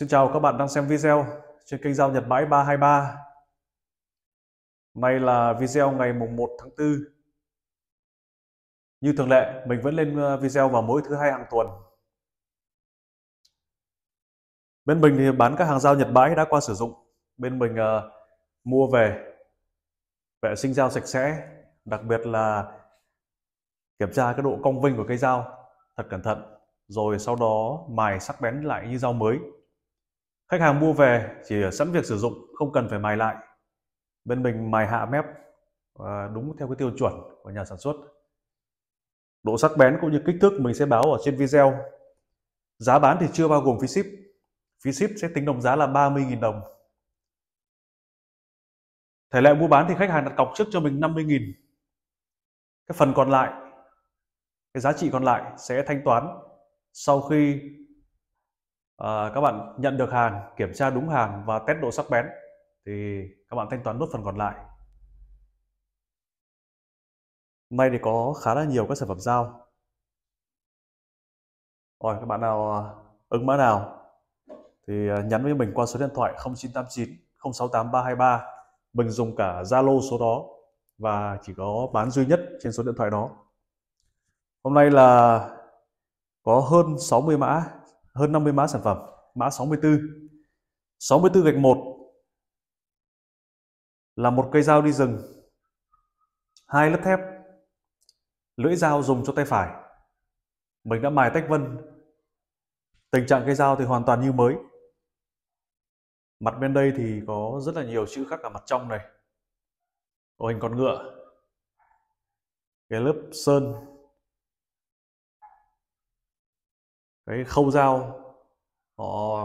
Xin chào các bạn đang xem video trên kênh Giao Nhật Bãi 323 Nay là video ngày mùng 1 tháng 4 Như thường lệ, mình vẫn lên ờ, video vào mỗi thứ hai hàng tuần Bên mình thì bán các hàng dao Nhật Bãi đã qua sử dụng Bên mình uh, mua về vệ sinh dao sạch sẽ Đặc biệt là kiểm tra cái độ cong vinh của cây dao thật cẩn thận rồi sau đó mài sắc bén lại như dao mới Khách hàng mua về chỉ sẵn việc sử dụng, không cần phải mài lại. Bên mình mài hạ mép à, đúng theo cái tiêu chuẩn của nhà sản xuất. Độ sắc bén cũng như kích thước mình sẽ báo ở trên video. Giá bán thì chưa bao gồm phí ship. Phí ship sẽ tính đồng giá là 30.000 đồng. Thể lệ mua bán thì khách hàng đặt cọc trước cho mình 50.000. Cái phần còn lại, cái giá trị còn lại sẽ thanh toán sau khi à, các bạn nhận được hàng kiểm tra đúng hàng và test độ sắc bén thì các bạn thanh toán nốt phần còn lại Nay thì có khá là nhiều các sản phẩm dao rồi các bạn nào ờ, ứng mã nào thì ờ, nhắn với mình qua số điện thoại 0989 068 323 mình dùng cả Zalo số đó và chỉ có bán duy nhất trên số điện thoại đó hôm nay là có hơn 60 mã hơn 50 mã sản phẩm, mã 64. 64 gạch 1 là một cây dao đi rừng, hai lớp thép, lưỡi dao dùng cho tay phải. Mình đã mài tách vân. Tình trạng cây dao thì hoàn toàn như mới. Mặt bên đây thì có rất là nhiều chữ khắc ở mặt trong này. Có hình con ngựa. Cái lớp sơn cái khâu dao họ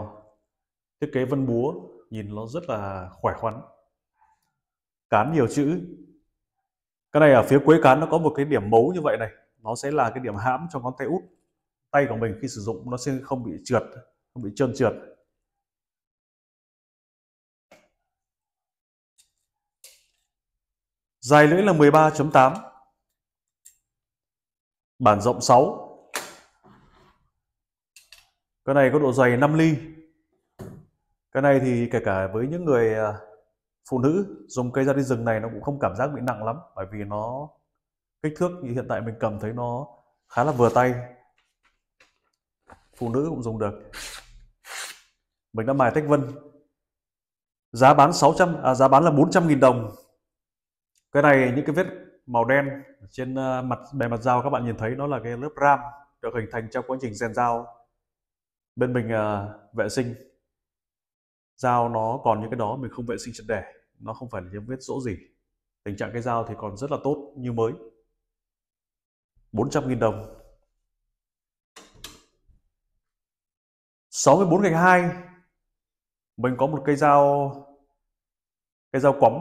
thiết kế vân búa nhìn nó rất là khỏe khoắn cán nhiều chữ cái này ở phía cuối cán nó có một cái điểm mấu như vậy này nó sẽ là cái điểm hãm cho ngón tay út tay của mình khi sử dụng nó sẽ không bị trượt không bị trơn trượt dài lưỡi là 13.8 bản rộng 6 cái này có độ dày 5 ly. Cái này thì kể cả với những người à, phụ nữ dùng cây ra đi rừng này nó cũng không cảm giác bị nặng lắm bởi vì nó kích thước như hiện tại mình cầm thấy nó khá là vừa tay. Phụ nữ cũng dùng được. Mình đã mài tách vân. Giá bán 600 à, giá bán là 400.000 đồng. Cái này những cái vết màu đen trên à, mặt bề mặt dao các bạn nhìn thấy nó là cái lớp ram được hình thành trong quá trình rèn dao bên mình uh, vệ sinh dao nó còn những cái đó mình không vệ sinh triệt đẻ nó không phải là những vết rỗ gì tình trạng cái dao thì còn rất là tốt như mới 400.000 đồng 64 gạch 2 mình có một cây dao cây dao quắm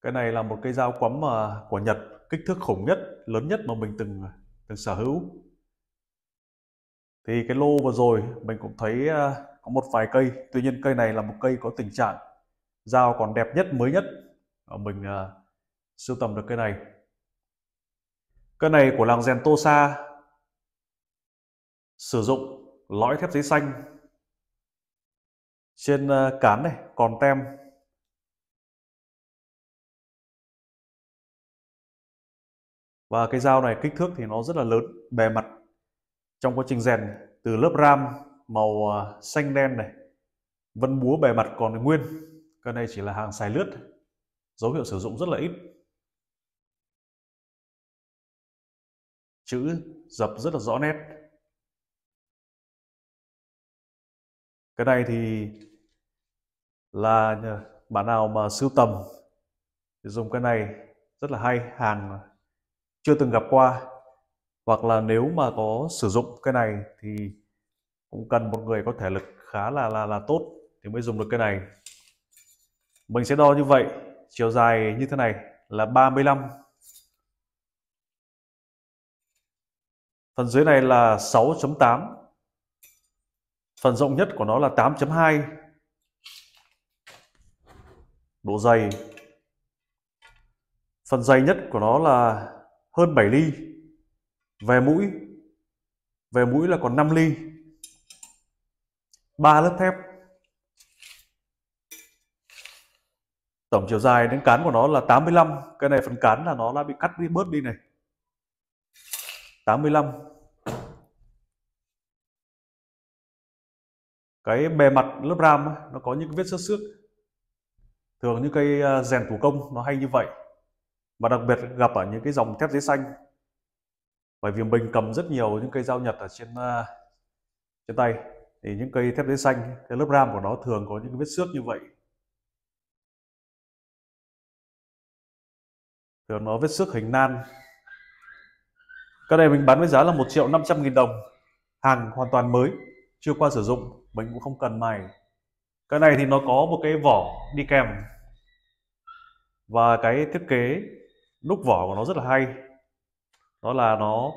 cái này là một cây dao quắm mà ờ, của Nhật kích thước khủng nhất lớn nhất mà mình từng ờ, từng sở hữu thì cái lô vừa rồi mình cũng thấy ờ, có một vài cây tuy nhiên cây này là một cây có tình trạng dao còn đẹp nhất mới nhất ờ, mình uh, sưu tầm được cây này cây này của làng rèn Tosa sử dụng lõi thép giấy xanh trên uh, cán này còn tem và cái dao này kích thước thì nó rất là lớn bề mặt trong quá trình rèn từ lớp ram màu ờ, xanh đen này vân búa bề mặt còn nguyên cái này chỉ là hàng xài lướt dấu hiệu sử dụng rất là ít chữ dập rất là rõ nét cái này thì là bạn nào mà sưu tầm thì dùng cái này rất là hay hàng chưa từng gặp qua hoặc là nếu mà có sử dụng cái này thì cũng cần một người có thể lực khá là là là tốt thì mới dùng được cái này mình sẽ đo như vậy chiều dài như thế này là 35 phần dưới này là 6.8 phần rộng nhất của nó là 8.2 độ dày phần dày nhất của nó là hơn 7 ly về mũi về mũi là còn 5 ly ba lớp thép tổng chiều dài đến cán của nó là 85 cái này phần cán là nó đã bị cắt đi bớt đi này 85 cái bề mặt lớp ram nó có những vết xước xước thường như cây à, rèn thủ công nó hay như vậy và đặc biệt gặp ở những cái dòng thép giấy xanh bởi vì mình cầm rất nhiều những cây dao nhật ở trên uh, trên tay thì những cây thép đế xanh cái lớp ram của nó thường có những vết xước như vậy thường nó vết xước hình nan cái này mình bán với giá là 1 triệu 500 nghìn đồng hàng hoàn toàn mới chưa qua sử dụng mình cũng không cần mài cái này thì nó có một cái vỏ đi kèm và cái thiết kế đúc vỏ của nó rất là hay đó là nó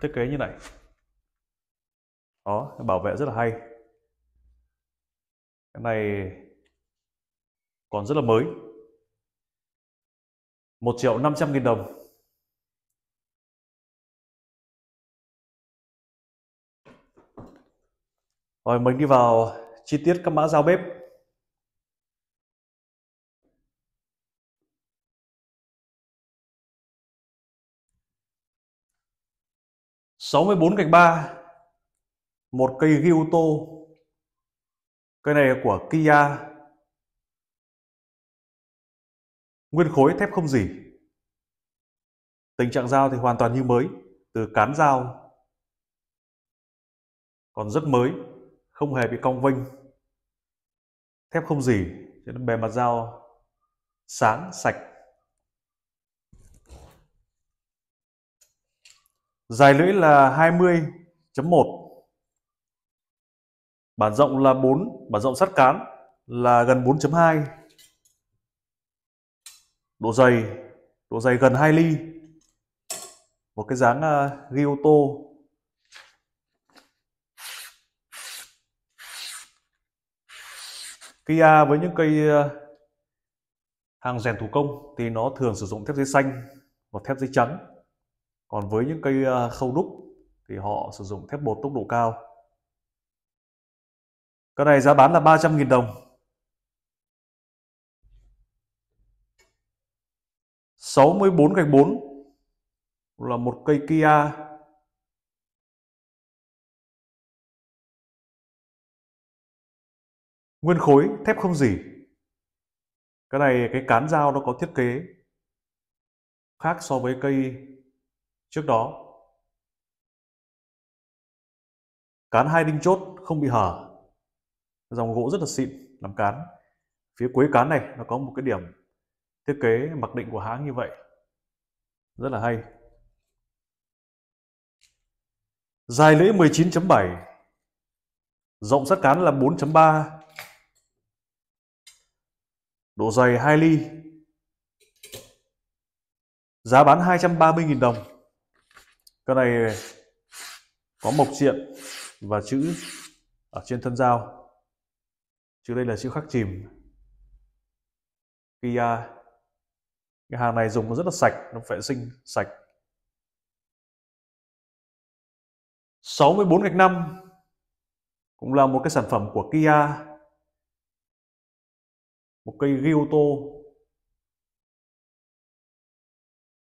thiết kế như này đó bảo vệ rất là hay cái này còn rất là mới 1 triệu 500 nghìn đồng Rồi mình đi vào chi tiết các mã giao bếp 64 gạch 3 một cây ghi ô tô cây này của Kia nguyên khối thép không gì tình trạng dao thì hoàn toàn như mới từ cán dao còn rất mới không hề bị cong vênh thép không gì bề mặt dao sáng sạch Dài lưỡi là 20.1. Bản rộng là 4, bản rộng sắt cán là gần 4.2. Độ dày, độ dày gần 2 ly. Một cái dáng uh, ghi ô tô Kia với những cây à, hàng rèn thủ công thì nó thường sử dụng thép dây xanh và thép dây trắng còn với những cây ờ, khâu đúc thì họ sử dụng thép bột tốc độ cao cái này giá bán là 300.000 đồng sáu mươi bốn gạch bốn là một cây Kia nguyên khối thép không dỉ cái này cái cán dao nó có thiết kế khác so với cây trước đó. Cán hai đinh chốt không bị hở. Dòng gỗ rất là xịn làm cán. Phía cuối cán này nó có một cái điểm thiết kế mặc định của hãng như vậy. Rất là hay. Dài lưỡi 19.7 Rộng sắt cán là 4.3 Độ dày 2 ly Giá bán 230.000 đồng cái này có mộc diện và chữ ở trên thân dao chữ đây là chữ khắc chìm khi à, cái hàng này dùng nó rất là sạch nó vệ sinh sạch 64 gạch 5 cũng là một cái sản phẩm của Kia một cây Ryoto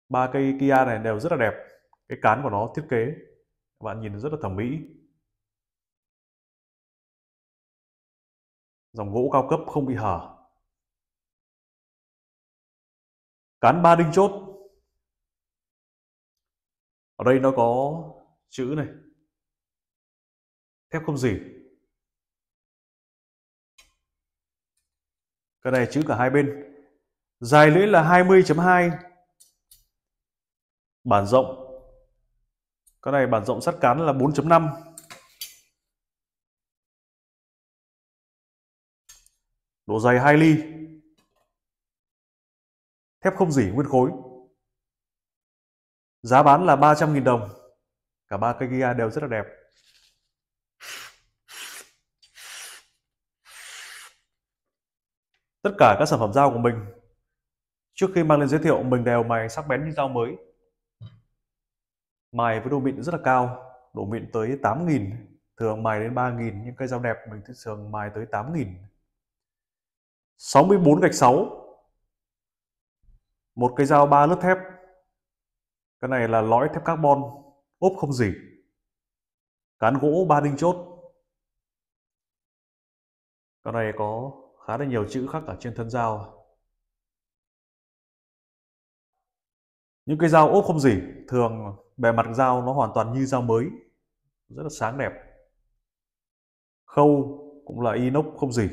ba cây Kia này đều rất là đẹp cái cán của nó thiết kế bạn nhìn rất là thẩm mỹ dòng gỗ cao cấp không bị hở cán ba đinh chốt ở đây nó có chữ này thép không gì cái này chữ cả hai bên dài lưỡi là 20.2 bản rộng cái này bản rộng sắt cán là 4.5 Độ dày 2 ly Thép không dỉ nguyên khối Giá bán là 300.000 đồng Cả ba cây Kia đều rất là đẹp Tất cả các sản phẩm dao của mình Trước khi mang lên giới thiệu mình đều mài sắc bén như dao mới mài với độ mịn rất là cao độ mịn tới 8.000 thường mài đến 3.000 những cây dao đẹp mình thường mài tới 8.000 64 gạch 6 một cây dao ba lớp thép cái này là lõi thép carbon ốp không dỉ cán gỗ ba đinh chốt cái này có khá là nhiều chữ khắc ở trên thân dao những cái dao ốp không gì, thường bề mặt dao nó hoàn toàn như dao mới rất là sáng đẹp khâu cũng là inox không gì.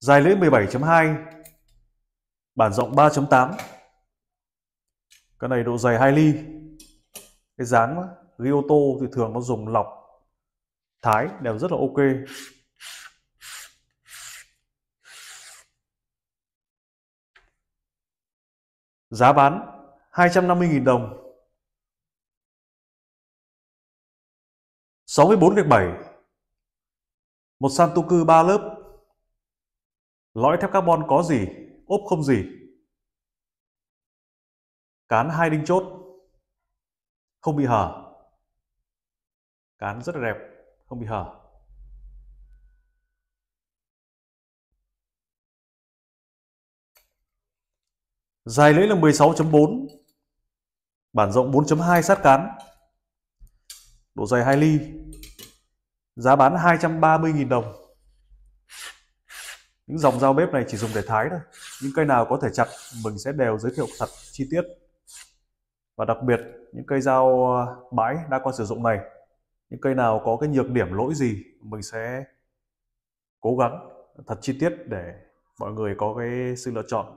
dài lưỡi 17.2 bản rộng 3.8 cái này độ dày 2 ly cái dán Ryoto thì thường nó dùng lọc thái đều rất là ok Giá bán 250.000 đồng 64 gạch 7 Một san tu cư 3 lớp Lõi thép carbon có gì, ốp không gì Cán hai đinh chốt Không bị hở Cán rất là đẹp, không bị hở Dài lưỡi là 16.4 Bản rộng 4.2 sát cán Độ dày 2 ly Giá bán 230.000 đồng Những dòng dao bếp này chỉ dùng để thái thôi Những cây nào có thể chặt Mình sẽ đều giới thiệu thật chi tiết Và đặc biệt những cây dao ờ, bãi đã qua sử dụng này Những cây nào có cái nhược điểm lỗi gì Mình sẽ cố gắng thật chi tiết để mọi người có cái sự lựa chọn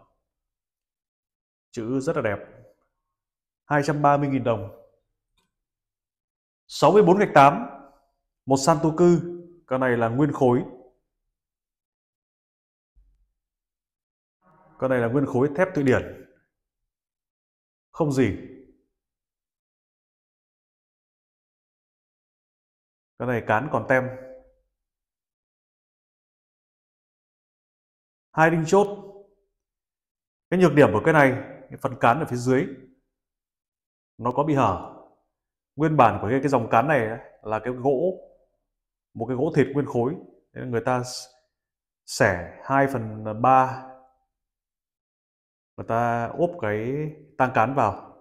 chữ rất là đẹp 230.000 đồng 64 gạch 8 một san tu cư cái này là nguyên khối con này là nguyên khối thép tự điển không gì con này cán còn tem hai đinh chốt cái nhược điểm của cái này cái phần cán ở phía dưới nó có bị hở nguyên bản của cái, cái dòng cán này là cái gỗ một cái gỗ thịt nguyên khối nên người ta xẻ 2 phần 3 người ta ốp cái tang cán vào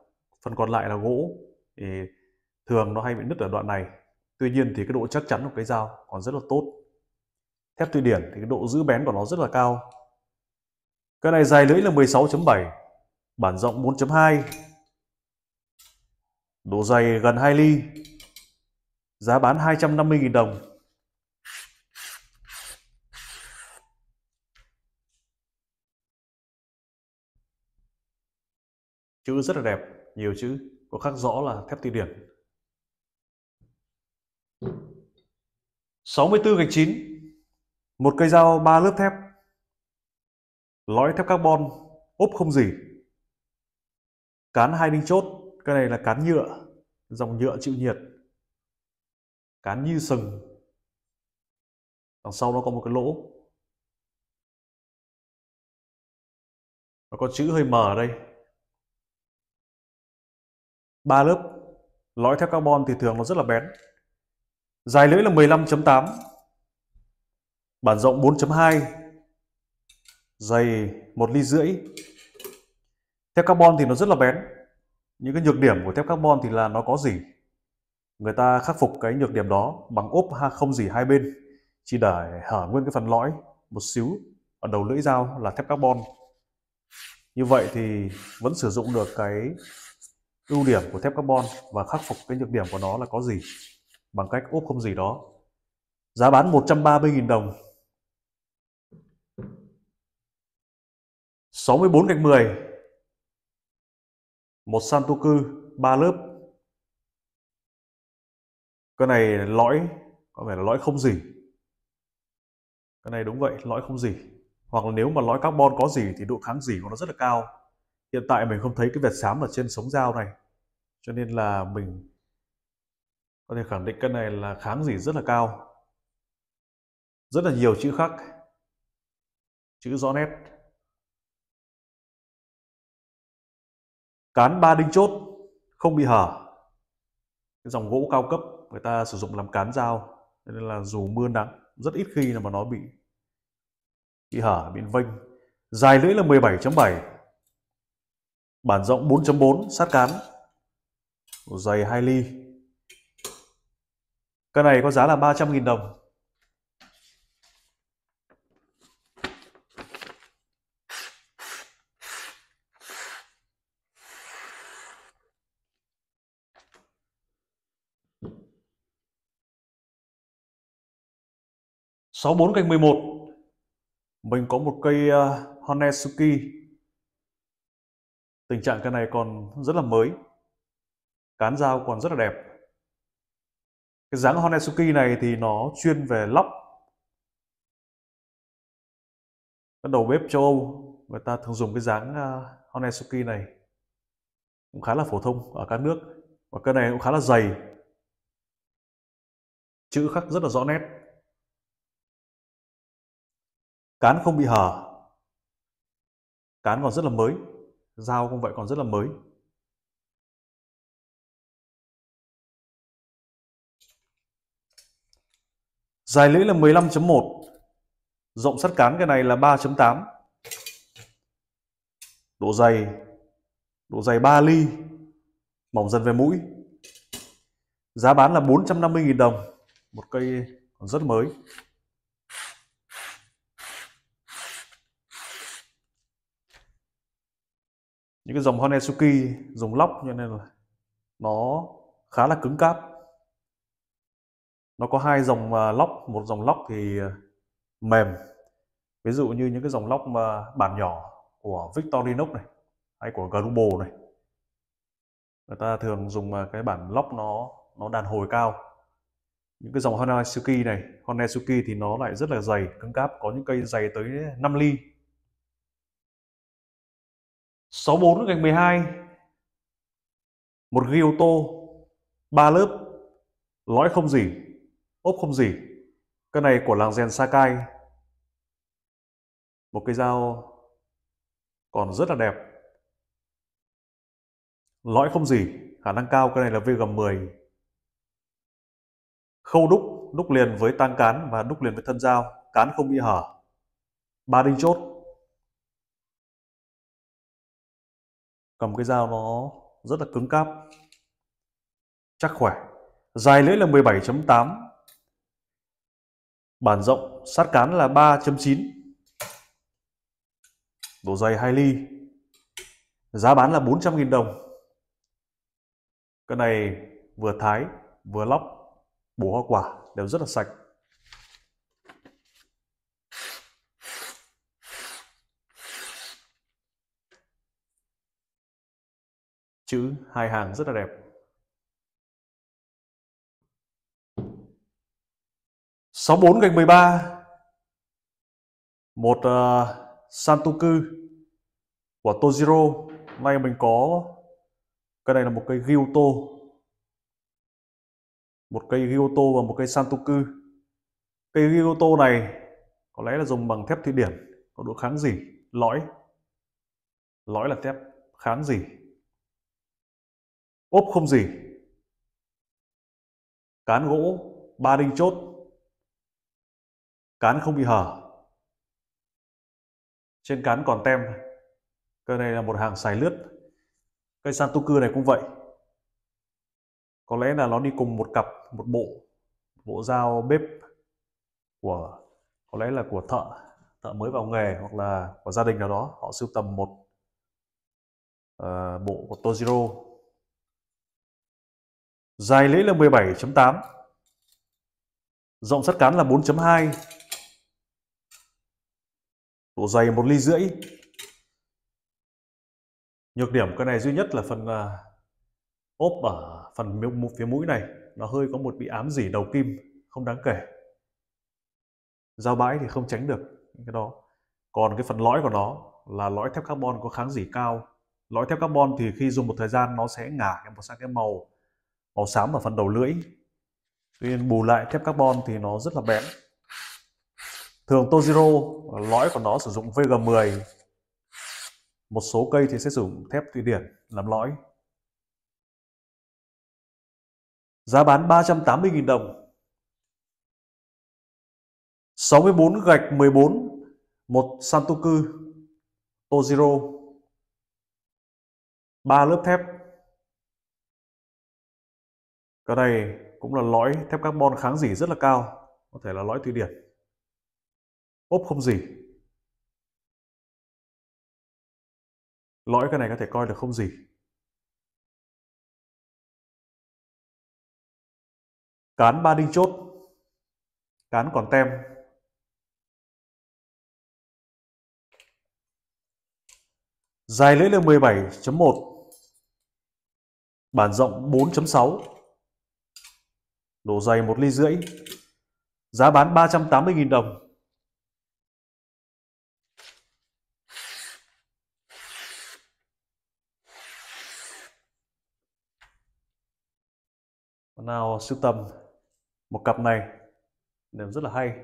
phần còn lại là gỗ thì thường nó hay bị nứt ở đoạn này tuy nhiên thì cái độ chắc chắn của cái dao còn rất là tốt thép tuy điển thì cái độ giữ bén của nó rất là cao cái này dài lưỡi là 16.7 bản rộng 4.2 độ dày gần 2 ly giá bán 250.000 đồng chữ rất là đẹp nhiều chữ có khắc rõ là thép ti điển 64 gạch 9 một cây dao ba lớp thép lõi thép carbon ốp không gì Cán hai đinh chốt, cái này là cán nhựa, dòng nhựa chịu nhiệt. Cán như sừng. Đằng sau nó có một cái lỗ. Nó có chữ hơi mờ ở đây. Ba lớp lõi thép carbon thì thường nó rất là bén. Dài lưỡi là 15.8. Bản rộng 4.2. Dày một ly rưỡi. Thép carbon thì nó rất là bén những cái nhược điểm của thép carbon thì là nó có gì người ta khắc phục cái nhược điểm đó bằng ốp không gì hai bên chỉ để hở nguyên cái phần lõi một xíu ở đầu lưỡi dao là thép carbon như vậy thì vẫn sử dụng được cái ưu điểm của thép carbon và khắc phục cái nhược điểm của nó là có gì bằng cách ốp không gì đó giá bán 130.000 đồng 64 gạch 10 một santoku 3 lớp cái này lõi có vẻ là lõi không gì cái này đúng vậy lõi không gì hoặc là nếu mà lõi carbon có gì thì độ kháng gì của nó rất là cao hiện tại mình không thấy cái vệt xám ở trên sống dao này cho nên là mình có thể khẳng định cái này là kháng gì rất là cao rất là nhiều chữ khắc chữ rõ nét Cán ba đinh chốt không bị hở. Cái dòng gỗ cao cấp người ta sử dụng làm cán dao nên là dù mưa nắng rất ít khi là mà nó bị bị hở, bị vênh. Dài lưỡi là 17.7. Bản rộng 4.4 sát cán. Dày 2 ly. Cái này có giá là 300.000 đồng 64 canh 11 mình có một cây uh, ờ, Honesuki tình trạng cây này còn rất là mới cán dao còn rất là đẹp cái dáng Honesuki này thì nó chuyên về lóc các đầu bếp châu Âu người ta thường dùng cái dáng uh, ờ, Honesuki này cũng khá là phổ thông ở các nước và cây này cũng khá là dày chữ khắc rất là rõ nét cán không bị hở cán còn rất là mới dao cũng vậy còn rất là mới dài lưỡi là 15.1 rộng sắt cán cái này là 3.8 độ dày độ dày 3 ly mỏng dần về mũi giá bán là 450.000 đồng một cây còn rất mới những cái dòng Honda Suzuki dùng lóc cho nên là nó khá là cứng cáp nó có hai dòng à, lóc một dòng lóc thì à, mềm ví dụ như những cái dòng lóc mà bản nhỏ của Victorinox này hay của Grubo này người ta thường dùng à, cái bản lóc nó nó đàn hồi cao những cái dòng Honda này Honda thì nó lại rất là dày cứng cáp có những cây dày tới 5 ly 64 gạch 12 một ghi ô tô ba lớp lõi không gì ốp không gì cái này của làng rèn Sakai một cái dao còn rất là đẹp lõi không gì khả năng cao cái này là VG10 khâu đúc đúc liền với tang cán và đúc liền với thân dao cán không bị hở ba đinh chốt cầm cái dao nó rất là cứng cáp chắc khỏe dài lưỡi là 17.8 bản rộng sát cán là 3.9 độ dày 2 ly giá bán là 400.000 đồng cái này vừa thái vừa lóc bổ hoa quả đều rất là sạch chữ hai hàng rất là đẹp sáu bốn gạch mười ba một uh, Santoku của Tojiro nay mình có cái này là một cây Gyuto một cây Gyuto và một cây Santoku cây Gyuto này có lẽ là dùng bằng thép thụy điển có độ kháng gì lõi lõi là thép kháng gì ốp không gì cán gỗ ba đinh chốt cán không bị hở trên cán còn tem cây này là một hàng xài lướt cây santoku này cũng vậy có lẽ là nó đi cùng một cặp một bộ bộ dao bếp của có lẽ là của thợ thợ mới vào nghề hoặc là của gia đình nào đó họ sưu tầm một uh, bộ của Tojiro Dài lưỡi là 17.8 Rộng sắt cán là 4.2 Độ dày một ly rưỡi Nhược điểm cái này duy nhất là phần uh, ốp ở phần phía mũi này Nó hơi có một bị ám dỉ đầu kim Không đáng kể Dao bãi thì không tránh được cái đó Còn cái phần lõi của nó là lõi thép carbon có kháng dỉ cao lõi thép carbon thì khi dùng một thời gian nó sẽ ngả một sang cái màu màu xám ở phần đầu lưỡi tuy nhiên bù lại thép carbon thì nó rất là bén thường Toziro lõi của nó sử dụng VG10 một số cây thì sẽ dùng thép thụy điển làm lõi giá bán 380.000 đồng 64 gạch 14 một Santoku Toziro ba lớp thép cái này cũng là lõi thép carbon kháng dỉ rất là cao, có thể là lõi Thụy Điển. Ốp không dỉ. Lõi cái này có thể coi là không dỉ. Cán ba đinh chốt. Cán còn tem, Dài lưỡi là 17.1 Bản rộng 4.6 Đồ dày một ly rưỡi. Giá bán 380.000 đồng. nào sưu tầm một cặp này đều rất là hay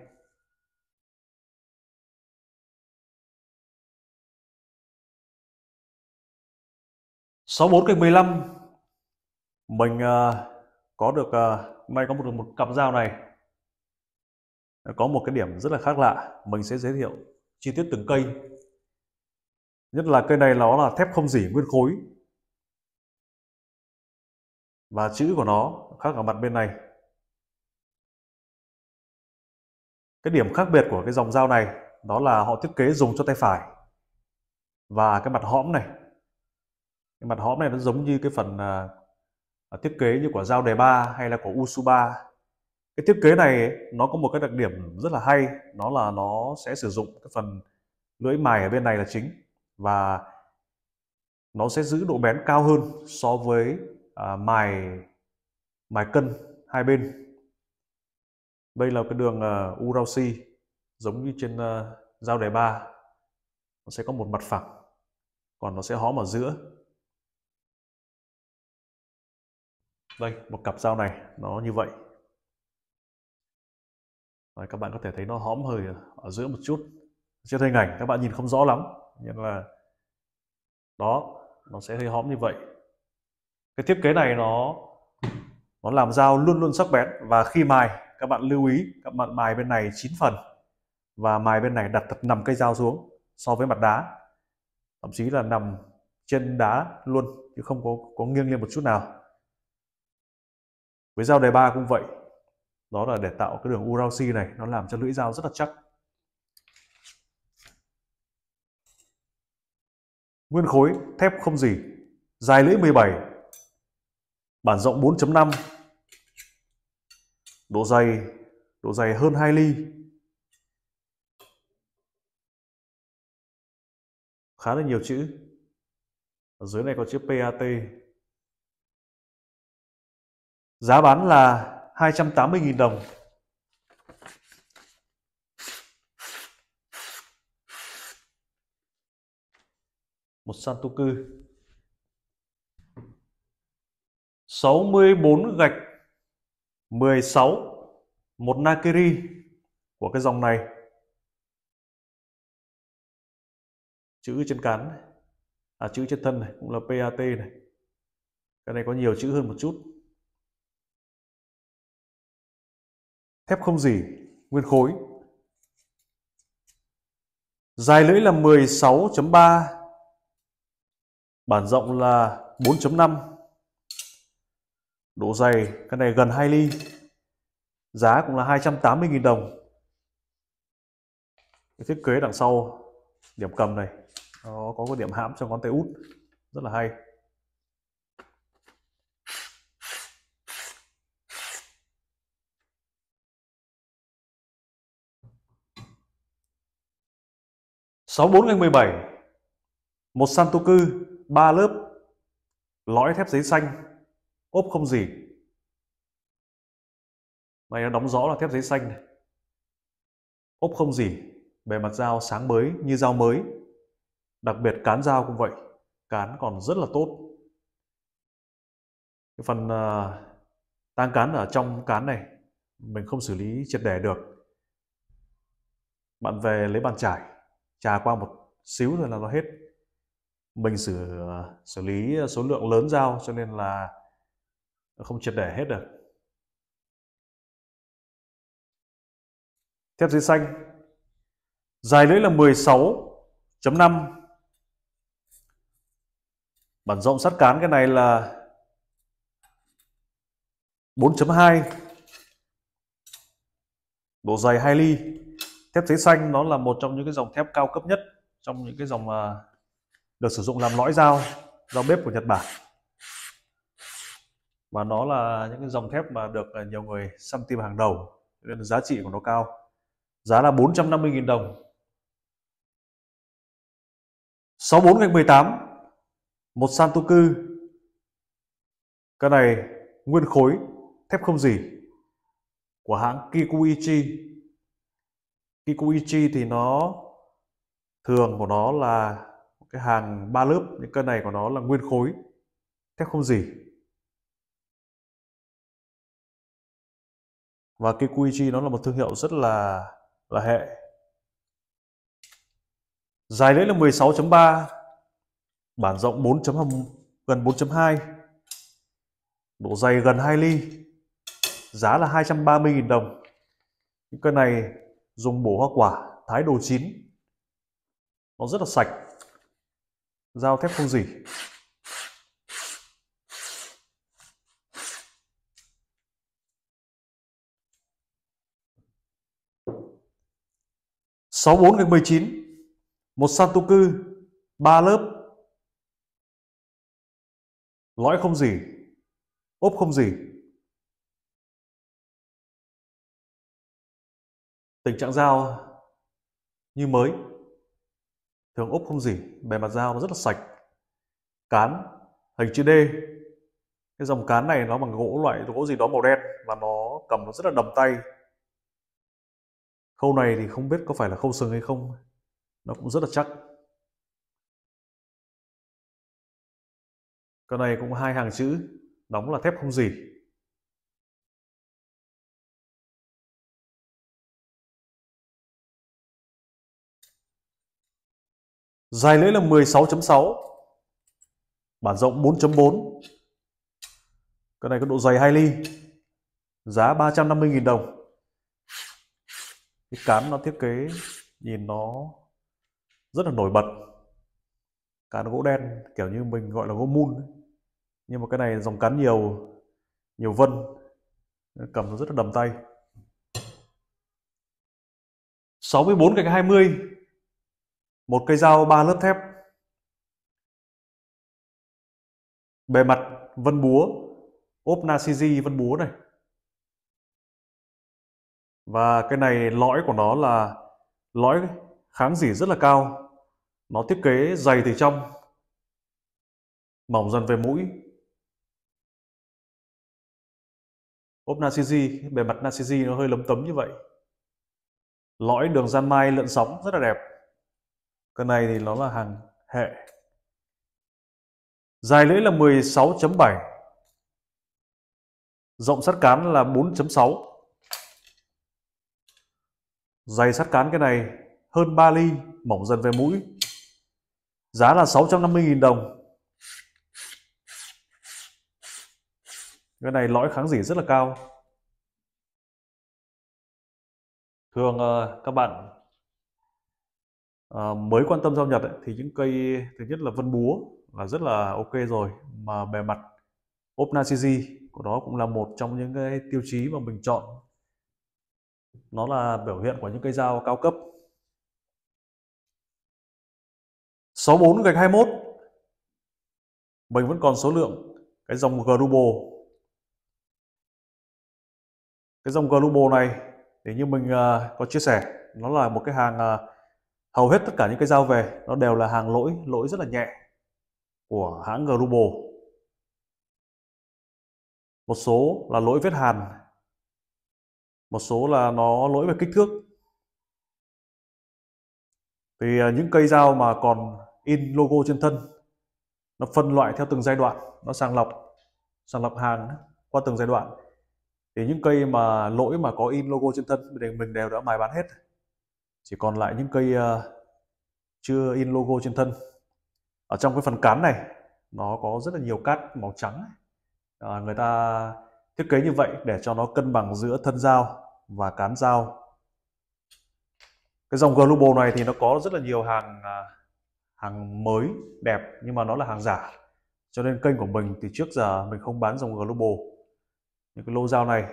sáu bốn cây mười lăm mình uh, có được uh, May có một một cặp dao này có một cái điểm rất là khác lạ mình sẽ giới thiệu chi tiết từng cây nhất là cây này nó là thép không dỉ nguyên khối và chữ của nó khác ở mặt bên này cái điểm khác biệt của cái dòng dao này đó là họ thiết kế dùng cho tay phải và cái mặt hõm này cái mặt hõm này nó giống như cái phần à, Ờ, thiết kế như của dao đề ba hay là của Usuba cái thiết kế này nó có một cái đặc điểm rất là hay nó là nó sẽ sử dụng cái phần lưỡi mài ở bên này là chính và nó sẽ giữ độ bén cao hơn so với à, mài mài cân hai bên đây là cái đường uh, ờ, Urausi giống như trên uh, ờ, dao đề ba nó sẽ có một mặt phẳng còn nó sẽ hóm ở giữa đây một cặp dao này nó như vậy Đấy, các bạn có thể thấy nó hõm hơi ở giữa một chút trên hình ảnh các bạn nhìn không rõ lắm nhưng là đó nó sẽ hơi hõm như vậy cái thiết kế này nó nó làm dao luôn luôn sắc bén và khi mài các bạn lưu ý các bạn mài bên này 9 phần và mài bên này đặt thật nằm cây dao xuống so với mặt đá thậm chí là nằm trên đá luôn chứ không có có nghiêng lên một chút nào với dao đề ba cũng vậy đó là để tạo cái đường urauxi này nó làm cho lưỡi dao rất là chắc nguyên khối thép không gì dài lưỡi 17 bản rộng 4.5 độ dày độ dày hơn 2 ly khá là nhiều chữ ở dưới này có chữ PAT Giá bán là 280.000 đồng. Một Santoku. 64 gạch 16 một Nakiri của cái dòng này. Chữ trên cán À, chữ trên thân này cũng là PAT này. Cái này có nhiều chữ hơn một chút. thép không dỉ, nguyên khối. Dài lưỡi là 16.3, bản rộng là 4.5. Độ dày cái này gần 2 ly. Giá cũng là 280.000 đồng. Cái thiết kế đằng sau điểm cầm này nó có cái điểm hãm cho ngón tay út rất là hay. 64 gạch 17 một san tu cư 3 lớp lõi thép giấy xanh ốp không gì mày nó đóng rõ là thép giấy xanh này ốp không gì bề mặt dao sáng mới như dao mới đặc biệt cán dao cũng vậy cán còn rất là tốt cái phần uh, tang cán ở trong cán này mình không xử lý triệt để được bạn về lấy bàn chải trà qua một xíu rồi là nó hết mình xử xử lý số lượng lớn dao cho nên là không triệt để hết được thép giấy xanh dài lưỡi là 16.5 bản rộng sắt cán cái này là 4.2 độ dày 2 ly thép sấy xanh nó là một trong những cái dòng thép cao cấp nhất trong những cái dòng uh, được sử dụng làm lõi dao dao bếp của Nhật Bản và nó là những cái dòng thép mà được à, nhiều người săn tìm hàng đầu nên giá trị của nó cao giá là 450.000 đồng 64 gạch 18 một santoku cái này nguyên khối thép không gì của hãng Kikuichi Kikuichi thì nó thường của nó là cái hàng ba lớp những cân này của nó là nguyên khối thép không gì và Kikuichi nó là một thương hiệu rất là là hệ dài lưỡi là 16.3 bản rộng 4 gần 4.2 độ dày gần 2 ly giá là 230.000 đồng những cân này dùng bổ hoa quả thái đồ chín nó rất là sạch dao thép không gì sáu bốn gạch mười chín một san cư ba lớp lõi không gì ốp không gì Tình trạng dao như mới, thường úp không gì, bề mặt dao nó rất là sạch. Cán, hình chữ D, cái dòng cán này nó bằng gỗ loại gỗ gì đó màu đen và nó cầm nó rất là đầm tay. Khâu này thì không biết có phải là khâu sừng hay không, nó cũng rất là chắc. Cái này cũng hai hàng chữ, đóng là thép không gì, Dài lưỡi là 16.6 Bản rộng 4.4 Cái này có độ dày 2 ly Giá 350.000 đồng Cái cán nó thiết kế Nhìn nó Rất là nổi bật Cán gỗ đen kiểu như mình gọi là gỗ mun Nhưng mà cái này dòng cán nhiều Nhiều vân Cầm nó rất là đầm tay 64 cạnh 20 một cây dao ba lớp thép bề mặt vân búa ốp Narcisi vân búa này và cái này lõi của nó là lõi kháng dỉ rất là cao nó thiết kế dày từ trong mỏng dần về mũi ốp Narcisi bề mặt Narcisi nó hơi lấm tấm như vậy lõi đường gian mai lượn sóng rất là đẹp cái này thì nó là hàng hệ. Dài lưỡi là 16.7. Rộng sắt cán là 4.6. Dày sắt cán cái này hơn 3 ly, mỏng dần về mũi. Giá là 650.000 đồng. Cái này lõi kháng dỉ rất là cao. Thường ờ, các bạn Ờ, mới quan tâm giao Nhật ấy, thì những cây thứ nhất là vân búa là rất là ok rồi mà bề mặt Opnasisi của nó cũng là một trong những cái tiêu chí mà mình chọn nó là biểu hiện của những cây dao cao cấp 64 gạch 21 mình vẫn còn số lượng cái dòng Grubo cái dòng Grubo này thì như mình uh, có chia sẻ nó là một cái hàng uh, hầu hết tất cả những cái giao về nó đều là hàng lỗi lỗi rất là nhẹ của hãng Global một số là lỗi vết hàn một số là nó lỗi về kích thước thì à, những cây dao mà còn in logo trên thân nó phân loại theo từng giai đoạn nó sàng lọc sàng lọc hàng qua từng giai đoạn thì những cây mà lỗi mà có in logo trên thân thì mình đều đã mài bán hết chỉ còn lại những cây uh, chưa in logo trên thân ở trong cái phần cán này nó có rất là nhiều cát màu trắng à, người ta thiết kế như vậy để cho nó cân bằng giữa thân dao và cán dao cái dòng Global này thì nó có rất là nhiều hàng à, hàng mới đẹp nhưng mà nó là hàng giả cho nên kênh của mình thì trước giờ mình không bán dòng Global những cái lô dao này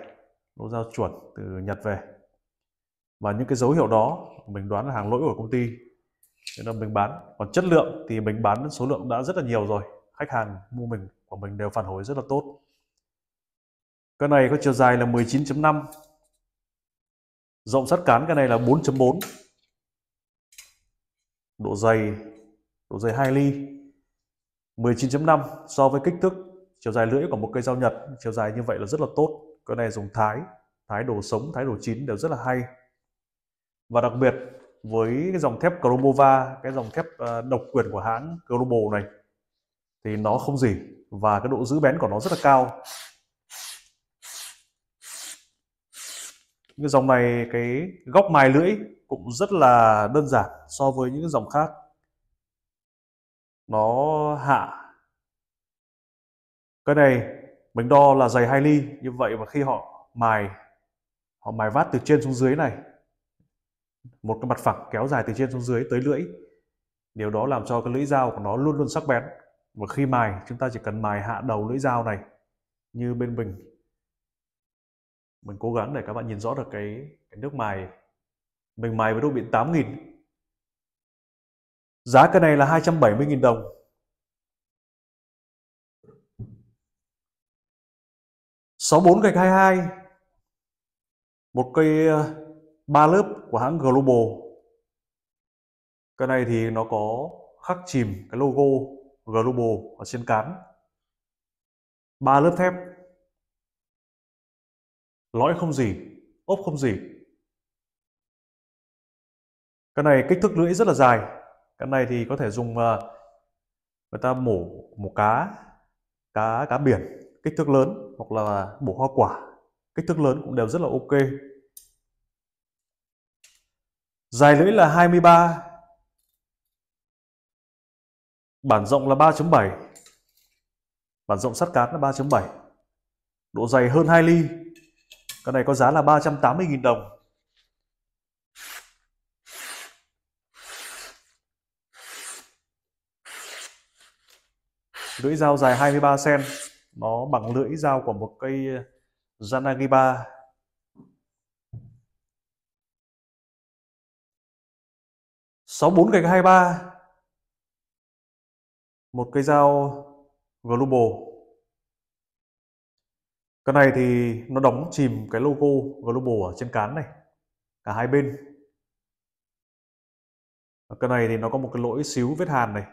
lô dao chuẩn từ Nhật về và những cái dấu hiệu đó mình đoán là hàng lỗi của công ty nên là mình bán còn chất lượng thì mình bán số lượng đã rất là nhiều rồi khách hàng mua mình của mình đều phản hồi rất là tốt cái này có chiều dài là 19.5 rộng sắt cán cái này là 4.4 độ dày độ dày 2 ly 19.5 so với kích thước chiều dài lưỡi của một cây dao nhật chiều dài như vậy là rất là tốt cái này dùng thái thái đồ sống thái đồ chín đều rất là hay và đặc biệt với cái dòng thép Chromova cái dòng thép ờ, độc quyền của hãng Crobo này thì nó không gì và cái độ giữ bén của nó rất là cao cái dòng này cái góc mài lưỡi cũng rất là đơn giản so với những dòng khác nó hạ cái này mình đo là dày 2 ly như vậy và khi họ mài họ mài vát từ trên xuống dưới này một cái mặt phẳng kéo dài từ trên xuống dưới tới lưỡi điều đó làm cho cái lưỡi dao của nó luôn luôn sắc bén và khi mài chúng ta chỉ cần mài hạ đầu lưỡi dao này như bên mình mình cố gắng để các bạn nhìn rõ được cái, cái nước mài mình mài với độ biển 8.000 giá cái này là 270.000 đồng sáu bốn gạch hai hai một cây ờ, ba lớp của hãng Global. Cái này thì nó có khắc chìm cái logo Global ở trên cán. Ba lớp thép. Lõi không gì, ốp không gì. Cái này kích thước lưỡi rất là dài. Cái này thì có thể dùng ờ, người ta mổ một cá cá cá biển kích thước lớn hoặc là bổ hoa quả kích thước lớn cũng đều rất là ok Dài lưỡi là 23. Bản rộng là 3.7. Bản rộng sắt cán là 3.7. Độ dày hơn 2 ly. Cái này có giá là 380.000 đồng. Lưỡi dao dài 23 cm, nó bằng lưỡi dao của một cây Zanagiba 64 gạch 23 một cây dao global cái này thì nó đóng chìm cái logo global ở trên cán này cả hai bên cái này thì nó có một cái lỗi xíu vết hàn này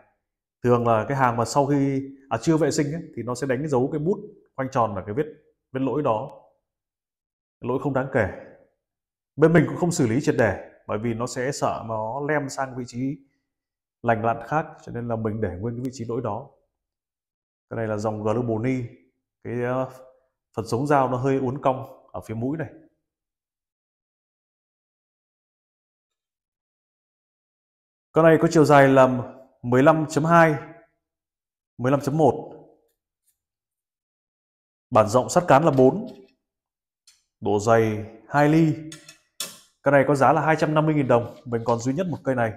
thường là cái hàng mà sau khi à, chưa vệ sinh ấy, thì nó sẽ đánh dấu cái bút khoanh tròn và cái vết vết lỗi đó lỗi không đáng kể bên mình cũng không xử lý triệt để bởi vì nó sẽ sợ nó lem sang vị trí lành lặn khác cho nên là mình để nguyên cái vị trí lỗi đó cái này là dòng globoni cái ờ, phần sống dao nó hơi uốn cong ở phía mũi này con này có chiều dài là 15.2 15.1 bản rộng sắt cán là 4 độ dày 2 ly cái này có giá là 250.000 đồng, mình còn duy nhất một cây này.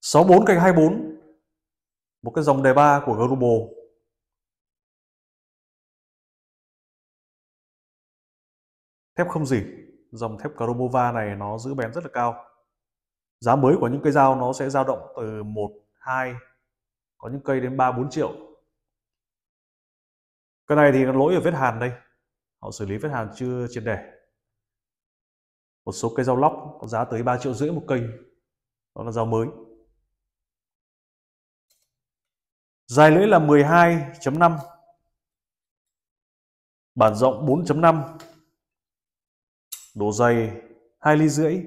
sáu bốn cây hai bốn một cái dòng đề ba của Global thép không dỉ dòng thép Karobova này nó giữ bén rất là cao giá mới của những cây dao nó sẽ dao động từ 1, 2 có những cây đến 3, 4 triệu cái này thì lỗi ở vết hàn đây họ xử lý vết hàn chưa triệt để một số cây dao lóc có giá tới 3 triệu rưỡi một cây đó là dao mới dài lưỡi là 12.5 bản rộng 4.5 độ dày 2 ly rưỡi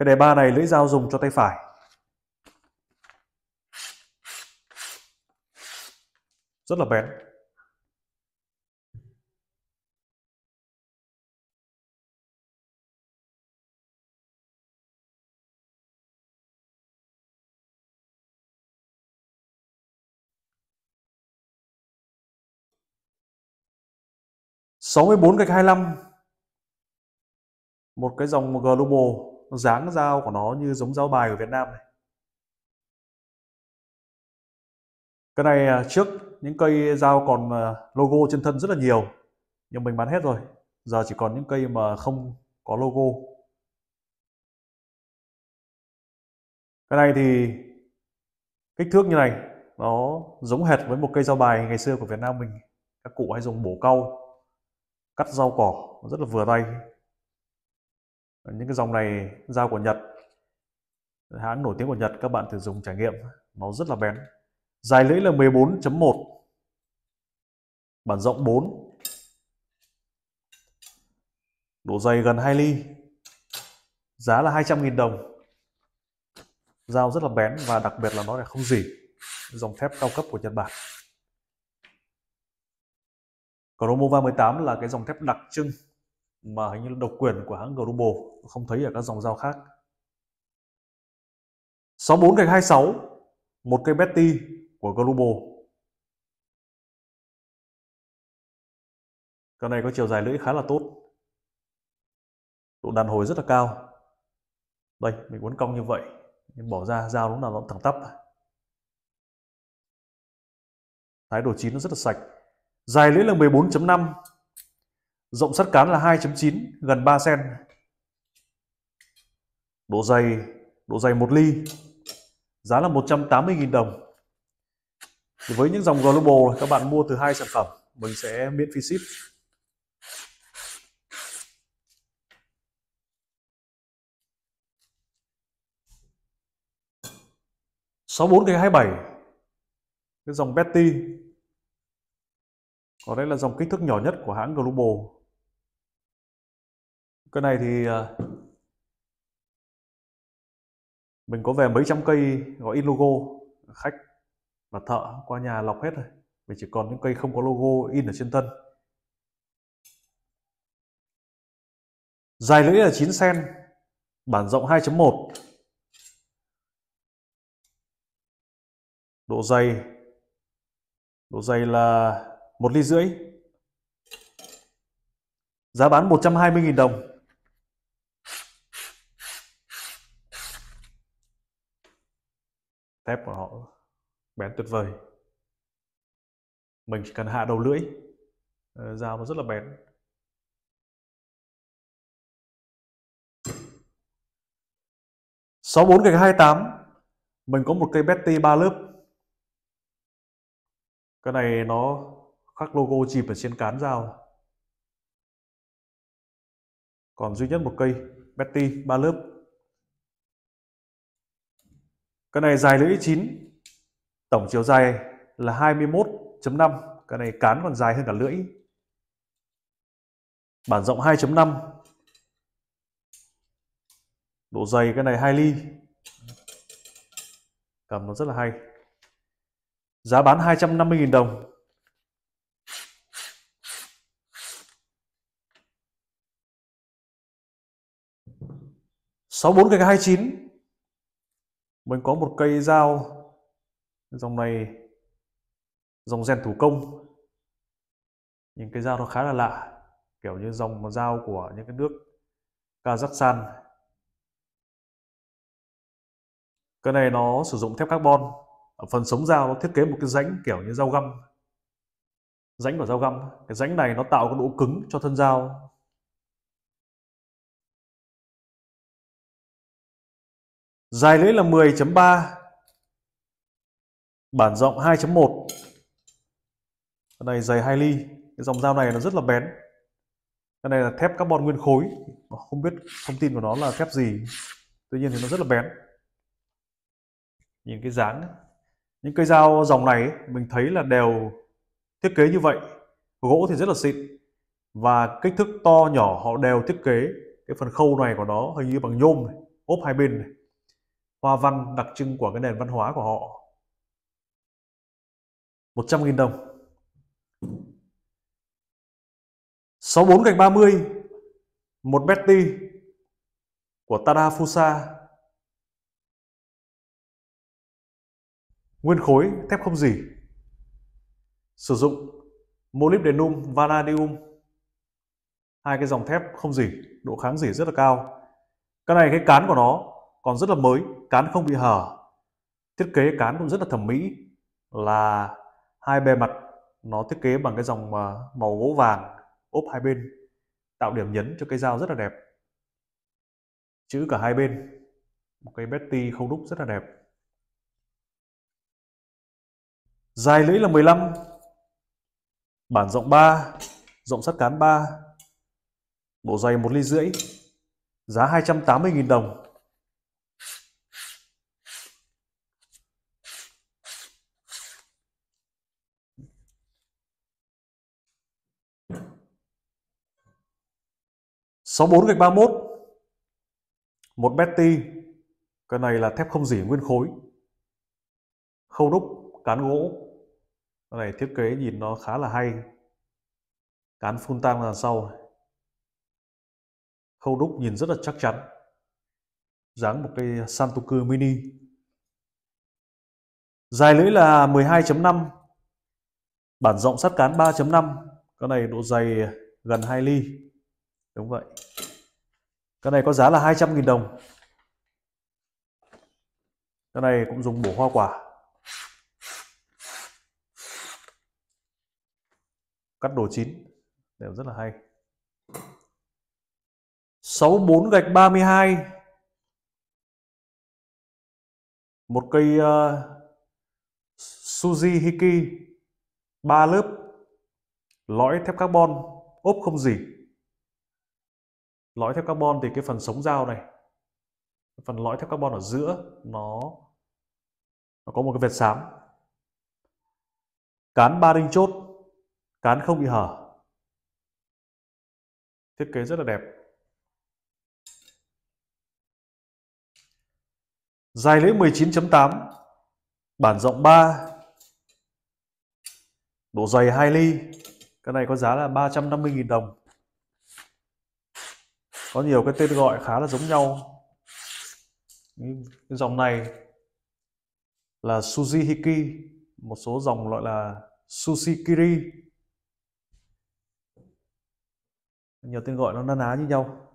cái đề ba này lưỡi dao dùng cho tay phải. Rất là bén. sáu mươi bốn gạch hai mươi lăm một cái dòng global dáng dao của nó như giống dao bài ở Việt Nam này cái này à, trước những cây dao còn à, logo trên thân rất là nhiều nhưng mình bán hết rồi giờ chỉ còn những cây mà không có logo cái này thì kích thước như này nó giống hệt với một cây dao bài ngày xưa của Việt Nam mình các cụ hay dùng bổ cau cắt rau cỏ rất là vừa tay Ờ, những cái dòng này dao của Nhật hãng nổi tiếng của Nhật các bạn thử dùng trải nghiệm nó rất là bén dài lưỡi là 14.1 bản rộng 4 độ dày gần 2 ly giá là 200.000 đồng dao rất là bén và đặc biệt là nó lại không dỉ dòng thép cao cấp của Nhật Bản Cromova 18 là cái dòng thép đặc trưng mà hình như độc quyền của hãng Global không thấy ở các dòng dao khác 64 gạch 26 một cây Betty của Global con này có chiều dài lưỡi khá là tốt độ đàn hồi rất là cao đây mình muốn cong như vậy nhưng bỏ ra dao đúng là nó thẳng tắp thái đồ chín nó rất là sạch dài lưỡi là 14.5 Rộng sắt cán là 2.9 gần 3 cm. Độ dày độ dày 1 ly. Giá là 180.000 đồng. với những dòng global các bạn mua từ hai sản phẩm mình sẽ miễn phí ship. sáu bốn cái hai bảy cái dòng Betty còn đây là dòng kích thước nhỏ nhất của hãng Global cái này thì ờ, mình có về mấy trăm cây gọi in logo khách và thợ qua nhà lọc hết rồi mình chỉ còn những cây không có logo in ở trên thân dài lưỡi là 9 sen bản rộng 2.1 độ dày độ dày là một ly rưỡi giá bán 120.000 đồng thép của họ bén tuyệt vời mình chỉ cần hạ đầu lưỡi ờ, dao nó rất là bén sáu bốn gạch hai tám mình có một cây Betty ba lớp cái này nó khắc logo chìm ở trên cán dao còn duy nhất một cây Betty ba lớp cái này dài lưỡi 9, tổng chiều dài là 21.5, cái này cán còn dài hơn cả lưỡi. Bản rộng 2.5, độ dày cái này 2 ly, cầm nó rất là hay. Giá bán 250.000 đồng, sáu bốn cái hai chín mình có một cây dao dòng này dòng rèn thủ công những cái dao nó khá là lạ kiểu như dòng dao của những cái nước Kazakhstan cái này nó sử dụng thép carbon ở phần sống dao nó thiết kế một cái rãnh kiểu như dao găm rãnh của dao găm cái rãnh này nó tạo cái độ cứng cho thân dao Dài lưỡi là 10.3 Bản rộng 2.1 Cái này dày 2 ly Cái dòng dao này nó rất là bén Cái này là thép carbon nguyên khối Không biết thông tin của nó là thép gì Tuy nhiên thì nó rất là bén Nhìn cái dáng Những cây dao dòng này Mình thấy là đều thiết kế như vậy Gỗ thì rất là xịn Và kích thước to nhỏ họ đều thiết kế Cái phần khâu này của nó hình như bằng nhôm ốp hai bên này hoa văn đặc trưng của cái nền văn hóa của họ 100.000 đồng 64 gạch 30 một Betty của Tada Fusa nguyên khối thép không gì sử dụng molybdenum vanadium hai cái dòng thép không gì độ kháng dỉ rất là cao cái này cái cán của nó còn rất là mới cán không bị hở thiết kế cán cũng rất là thẩm mỹ là hai bề mặt nó thiết kế bằng cái dòng ờ, màu gỗ vàng ốp hai bên tạo điểm nhấn cho cây dao rất là đẹp chữ cả hai bên một cây betty không đúc rất là đẹp dài lưỡi là 15 bản rộng 3 rộng sắt cán 3 độ dày một ly rưỡi giá 280.000 đồng 64 gạch 31 một Betty cái này là thép không dỉ nguyên khối khâu đúc cán gỗ cái này thiết kế nhìn nó khá là hay cán phun tang là sau khâu đúc nhìn rất là chắc chắn dáng một cây Santoku mini dài lưỡi là 12.5 bản rộng sắt cán 3.5 cái này độ dày gần 2 ly Đúng vậy. Cái này có giá là 200.000 đồng. Cái này cũng dùng bổ hoa quả. Cắt đồ chín đều rất là hay. 64 gạch 32. Một cây uh, Suzuki Hiki 3 lớp lõi thép carbon ốp không dỉ lõi thép carbon thì cái phần sống dao này phần lõi thép carbon ở giữa nó nó có một cái vệt xám cán ba đinh chốt cán không bị hở thiết kế rất là đẹp dài lưỡi 19.8 bản rộng 3 độ dày 2 ly cái này có giá là 350.000 đồng có nhiều cái tên gọi khá là giống nhau cái dòng này là Suji Hiki một số dòng gọi là Sushikiri nhiều tên gọi nó na ná như nhau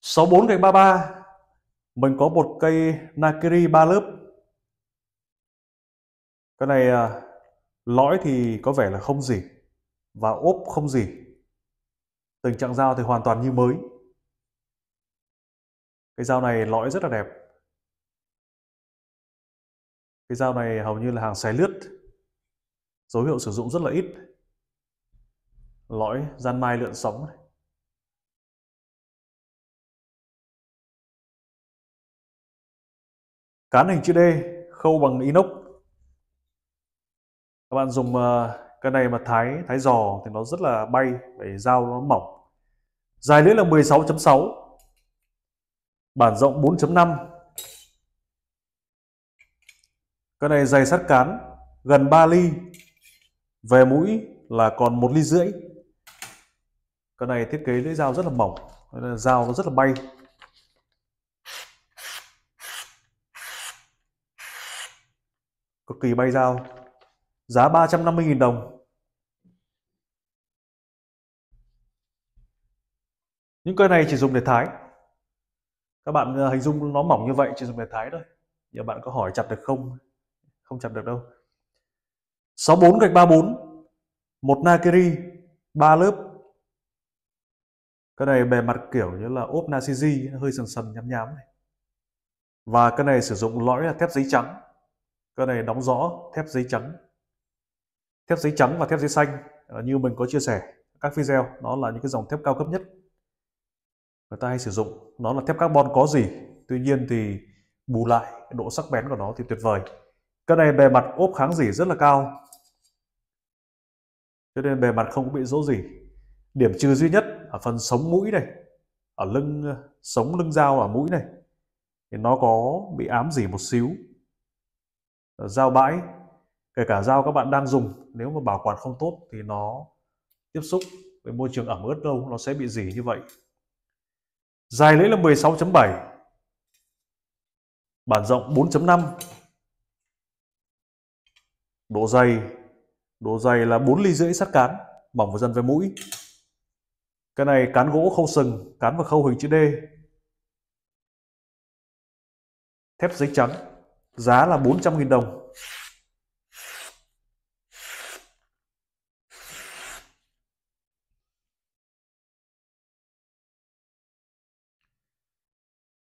sáu bốn gạch ba ba mình có một cây nakiri ba lớp cái này à, lõi thì có vẻ là không gì và ốp không gì tình trạng dao thì hoàn toàn như mới cái dao này lõi rất là đẹp cái dao này hầu như là hàng xé lướt dấu hiệu sử dụng rất là ít lõi gian mai lượn sóng này. Cán hình chữ D khâu bằng inox. Các bạn dùng ờ, cái này mà thái thái giò thì nó rất là bay để dao nó mỏng. Dài lưỡi là 16.6. Bản rộng 4.5. Cái này dày sắt cán gần 3 ly. Về mũi là còn một ly rưỡi. Cái này thiết kế lưỡi dao rất là mỏng, dao nó rất là bay. cực kỳ bay dao giá 350.000 đồng những cây này chỉ dùng để thái các bạn à, hình dung nó mỏng như vậy chỉ dùng để thái thôi nhiều bạn có hỏi chặt được không không chặt được đâu 64 gạch 34 một nakiri ba lớp cái này bề mặt kiểu như là ốp nasiji hơi sần sần nhám nhám này. Và cái này sử dụng lõi là thép giấy trắng cái này đóng rõ thép giấy trắng thép giấy trắng và thép giấy xanh ờ, như mình có chia sẻ các video đó là những cái dòng thép cao cấp nhất người ta hay sử dụng nó là thép carbon có gì tuy nhiên thì bù lại độ sắc bén của nó thì tuyệt vời cái này bề mặt ốp kháng dỉ rất là cao cho nên bề mặt không bị rỗ gì điểm trừ duy nhất ở phần sống mũi này ở lưng ờ, sống lưng dao ở mũi này thì nó có bị ám dỉ một xíu Ờ, giao bãi kể cả dao các bạn đang dùng nếu mà bảo quản không tốt thì nó tiếp xúc với môi trường ẩm ướt lâu nó sẽ bị dỉ như vậy dài lưỡi là 16.7 bản rộng 4.5 độ dày độ dày là 4 ly rưỡi sắt cán mỏng và dần với mũi cái này cán gỗ khâu sừng cán và khâu hình chữ D thép giấy trắng giá là 400.000 đồng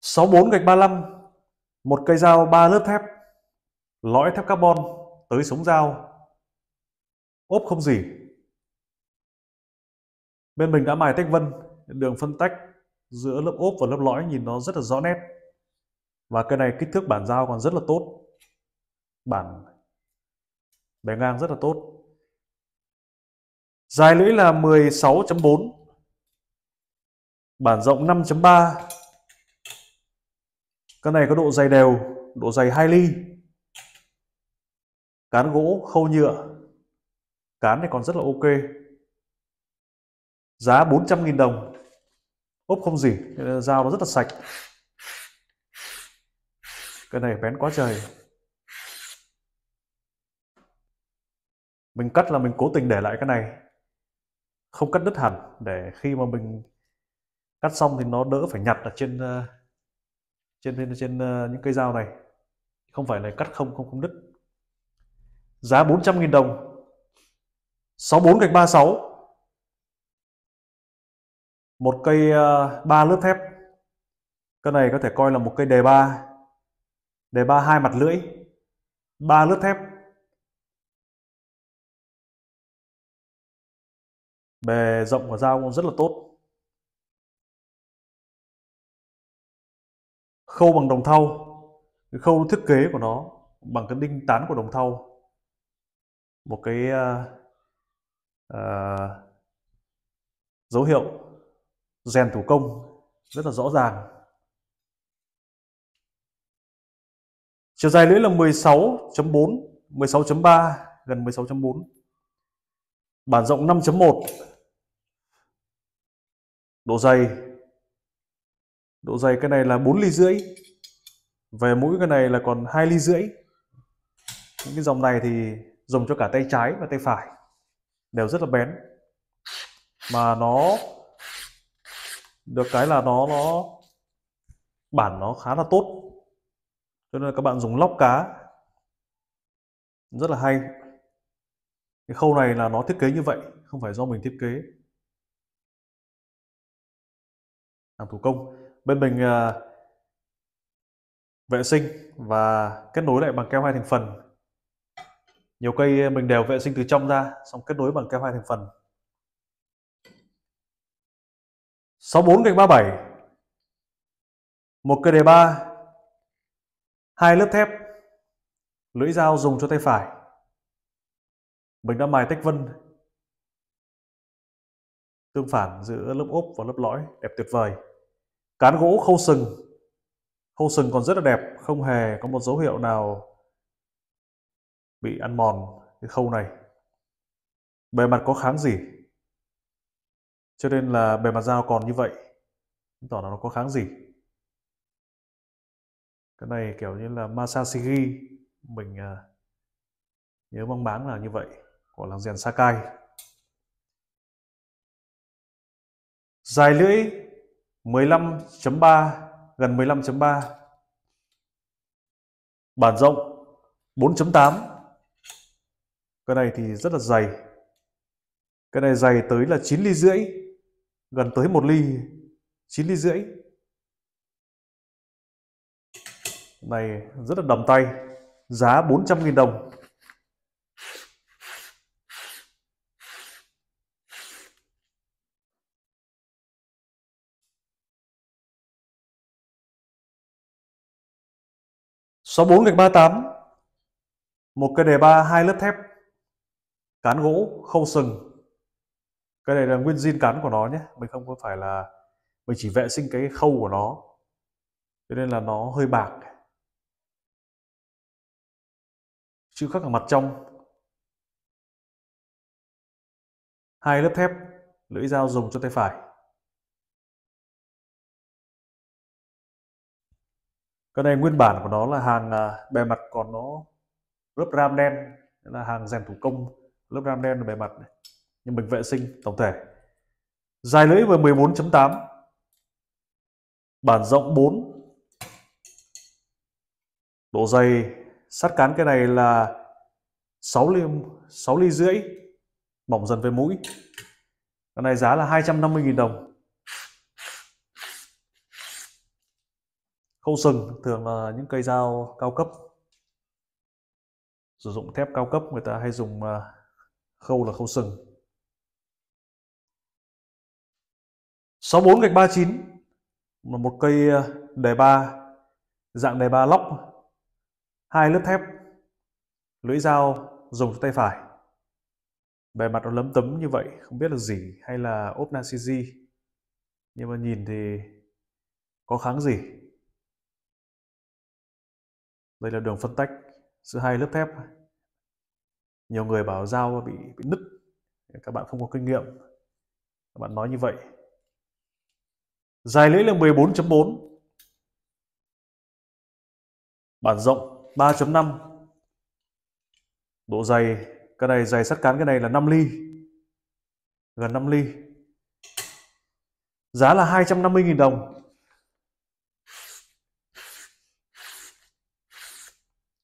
sáu bốn gạch ba 35 một cây dao ba lớp thép lõi thép carbon tới sống dao ốp không gì bên mình đã mài tách vân đường phân tách giữa lớp ốp và lớp lõi nhìn nó rất là rõ nét và cây này kích thước bản dao còn rất là tốt bản bề ngang rất là tốt dài lưỡi là 16.4 bản rộng 5.3 cái này có độ dày đều độ dày 2 ly cán gỗ khâu nhựa cán này còn rất là ok giá 400.000 đồng ốp không gì dao nó rất là sạch cái này bén quá trời mình cắt là mình cố tình để lại cái này không cắt đứt hẳn để khi mà mình cắt xong thì nó đỡ phải nhặt ở trên ờ, trên trên, trên ờ, những cây dao này không phải là cắt không không không đứt giá 400.000 đồng 64 gạch 36 một cây ờ, ba lớp thép cái này có thể coi là một cây đề ba đề ba hai mặt lưỡi ba lớp thép bề rộng của dao cũng rất là tốt khâu bằng đồng thau cái khâu thiết kế của nó bằng cái đinh tán của đồng thau một cái uh, uh, dấu hiệu rèn thủ công rất là rõ ràng Chiều dài lưỡi là 16.4, 16.3, gần 16.4. Bản rộng 5.1. Độ dày độ dày cái này là 4 ly rưỡi. Về mũi cái này là còn 2 ly rưỡi. Những cái dòng này thì dùng cho cả tay trái và tay phải đều rất là bén. Mà nó được cái là nó nó bản nó khá là tốt cho nên là các bạn dùng lóc cá rất là hay cái khâu này là nó thiết kế như vậy không phải do mình thiết kế làm thủ công bên mình uh, vệ sinh và kết nối lại bằng keo hai thành phần nhiều cây mình đều vệ sinh từ trong ra xong kết nối bằng keo hai thành phần 64 cạnh 37 một cây đề 3 hai lớp thép lưỡi dao dùng cho tay phải mình đã mài tách vân tương phản giữa lớp ốp và lớp lõi đẹp tuyệt vời cán gỗ khâu sừng khâu sừng còn rất là đẹp không hề có một dấu hiệu nào bị ăn mòn cái khâu này bề mặt có kháng gì cho nên là bề mặt dao còn như vậy chứng tỏ là nó có kháng gì cái này kiểu như là Masashigi mình à, nhớ băng bán là như vậy của làng rèn Sakai dài lưỡi 15.3 gần 15.3 bản rộng 4.8 cái này thì rất là dày cái này dày tới là 9 ly rưỡi gần tới 1 ly 9 ly rưỡi này rất là đầm tay giá 400.000 đồng số 4 gạch 38 một cây đề ba hai lớp thép cán gỗ khâu sừng cái này là nguyên zin cán của nó nhé mình không có phải là mình chỉ vệ sinh cái khâu của nó cho nên là nó hơi bạc chữ khắc ở mặt trong hai lớp thép lưỡi dao dùng cho tay phải cái này nguyên bản của nó là hàng à, bề mặt còn nó lớp ram đen là hàng rèn thủ công lớp ram đen là bề mặt này. nhưng mình vệ sinh tổng thể dài lưỡi vừa 14.8 bản rộng 4 độ dày sắt cán cái này là 6 ly 6 ly rưỡi mỏng dần về mũi cái này giá là 250.000 đồng khâu sừng thường là những cây dao cao cấp sử dụng thép cao cấp người ta hay dùng à, khâu là khâu sừng 64 gạch 39 là một cây à, đề ba dạng đề ba lóc hai lớp thép lưỡi dao dùng cho tay phải bề mặt nó lấm tấm như vậy không biết là gì hay là ốp narcisi nhưng mà nhìn thì có kháng gì đây là đường phân tách giữa hai lớp thép nhiều người bảo dao bị bị nứt các bạn không có kinh nghiệm các bạn nói như vậy dài lưỡi là 14.4 bản rộng 3.5 độ dày cái này dày sắt cán cái này là 5 ly gần 5 ly giá là 250.000 đồng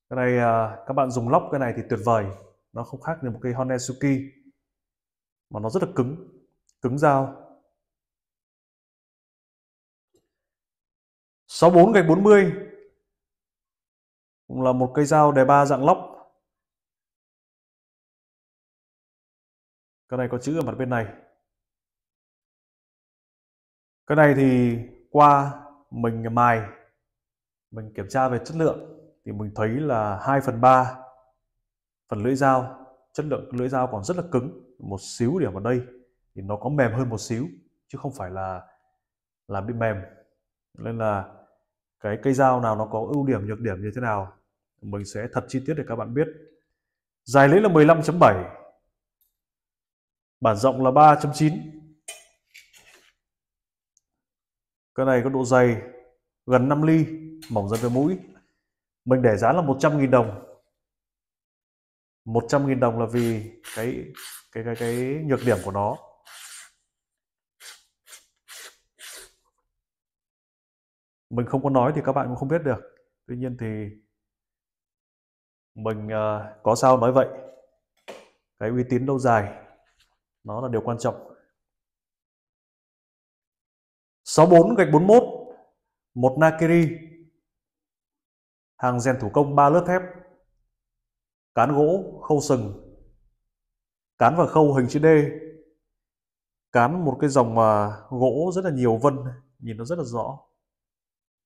cái này à, các bạn dùng lóc cái này thì tuyệt vời nó không khác như một cây Honda mà nó rất là cứng cứng dao 64 gạch 40 cũng là một cây dao đề ba dạng lóc cái này có chữ ở mặt bên này cái này thì qua mình mài mình kiểm tra về chất lượng thì mình thấy là 2 phần 3 phần lưỡi dao chất lượng lưỡi dao còn rất là cứng một xíu điểm ở đây thì nó có mềm hơn một xíu chứ không phải là làm bị mềm nên là cái cây dao nào nó có ưu điểm nhược điểm như thế nào mình sẽ thật chi tiết để các bạn biết. Dài lưỡi là 15.7. Bản rộng là 3.9. Cái này có độ dày gần 5 ly, mỏng dần về mũi. Mình để giá là 100.000 đồng. 100.000 đồng là vì cái cái cái cái nhược điểm của nó. Mình không có nói thì các bạn cũng không biết được. Tuy nhiên thì mình uh, có sao nói vậy cái uy tín lâu dài nó là điều quan trọng 64 gạch 41 một Nakiri hàng rèn thủ công 3 lớp thép cán gỗ khâu sừng cán và khâu hình chữ D cán một cái dòng mà ờ, gỗ rất là nhiều vân nhìn nó rất là rõ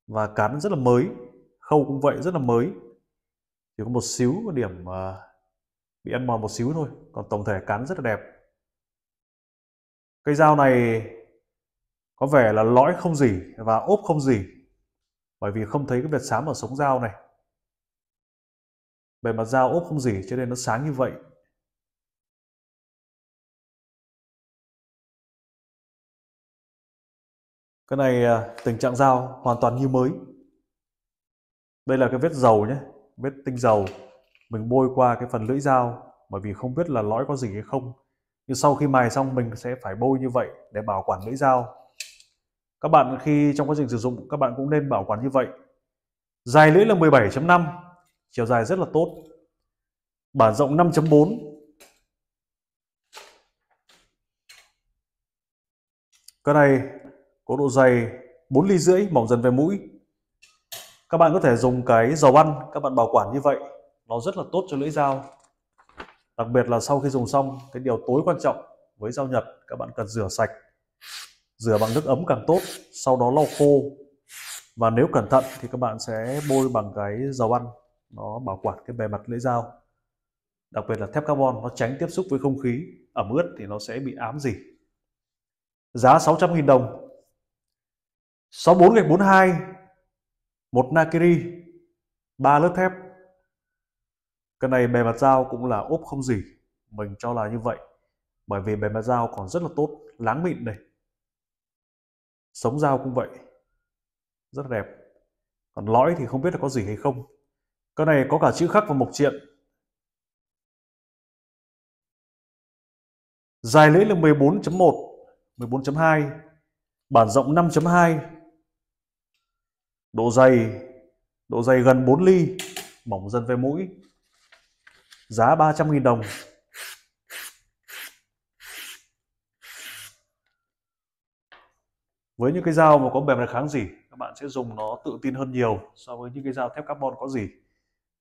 và cán rất là mới khâu cũng vậy rất là mới chỉ có một xíu một điểm ờ, bị ăn mòn một xíu thôi còn tổng thể cán rất là đẹp cây dao này có vẻ là lõi không gì và ốp không gì bởi vì không thấy cái vệt xám ở sống dao này bề mặt dao ốp không gì cho nên nó sáng như vậy cái này ờ, tình trạng dao hoàn toàn như mới đây là cái vết dầu nhé vết tinh dầu mình bôi qua cái phần lưỡi dao bởi vì không biết là lõi có gì hay không nhưng sau khi mài xong mình sẽ phải bôi như vậy để bảo quản lưỡi dao các bạn khi trong quá trình sử dụng các bạn cũng nên bảo quản như vậy dài lưỡi là 17.5 chiều dài rất là tốt bản rộng 5.4 cái này có độ dày 4 ly rưỡi mỏng dần về mũi các bạn có thể dùng cái dầu ăn các bạn bảo quản như vậy nó rất là tốt cho lưỡi dao đặc biệt là sau khi dùng xong cái điều tối quan trọng với dao nhật các bạn cần rửa sạch rửa bằng nước ấm càng tốt sau đó lau khô và nếu cẩn thận thì các bạn sẽ bôi bằng cái dầu ăn nó bảo quản cái bề mặt lưỡi dao đặc biệt là thép carbon nó tránh tiếp xúc với không khí ẩm ướt thì nó sẽ bị ám gì giá 600.000 đồng 64 gạch 42 một nakiri ba lớp thép cái này bề mặt dao cũng là ốp không gì mình cho là như vậy bởi vì bề mặt dao còn rất là tốt láng mịn này sống dao cũng vậy rất đẹp còn lõi thì không biết là có gì hay không cái này có cả chữ khắc và mộc triện dài lưỡi là 14.1 14.2 bản rộng 5.2 độ dày độ dày gần 4 ly mỏng dần về mũi giá 300.000 đồng với những cái dao mà có bề mặt kháng gì các bạn sẽ dùng nó tự tin hơn nhiều so với những cái dao thép carbon có gì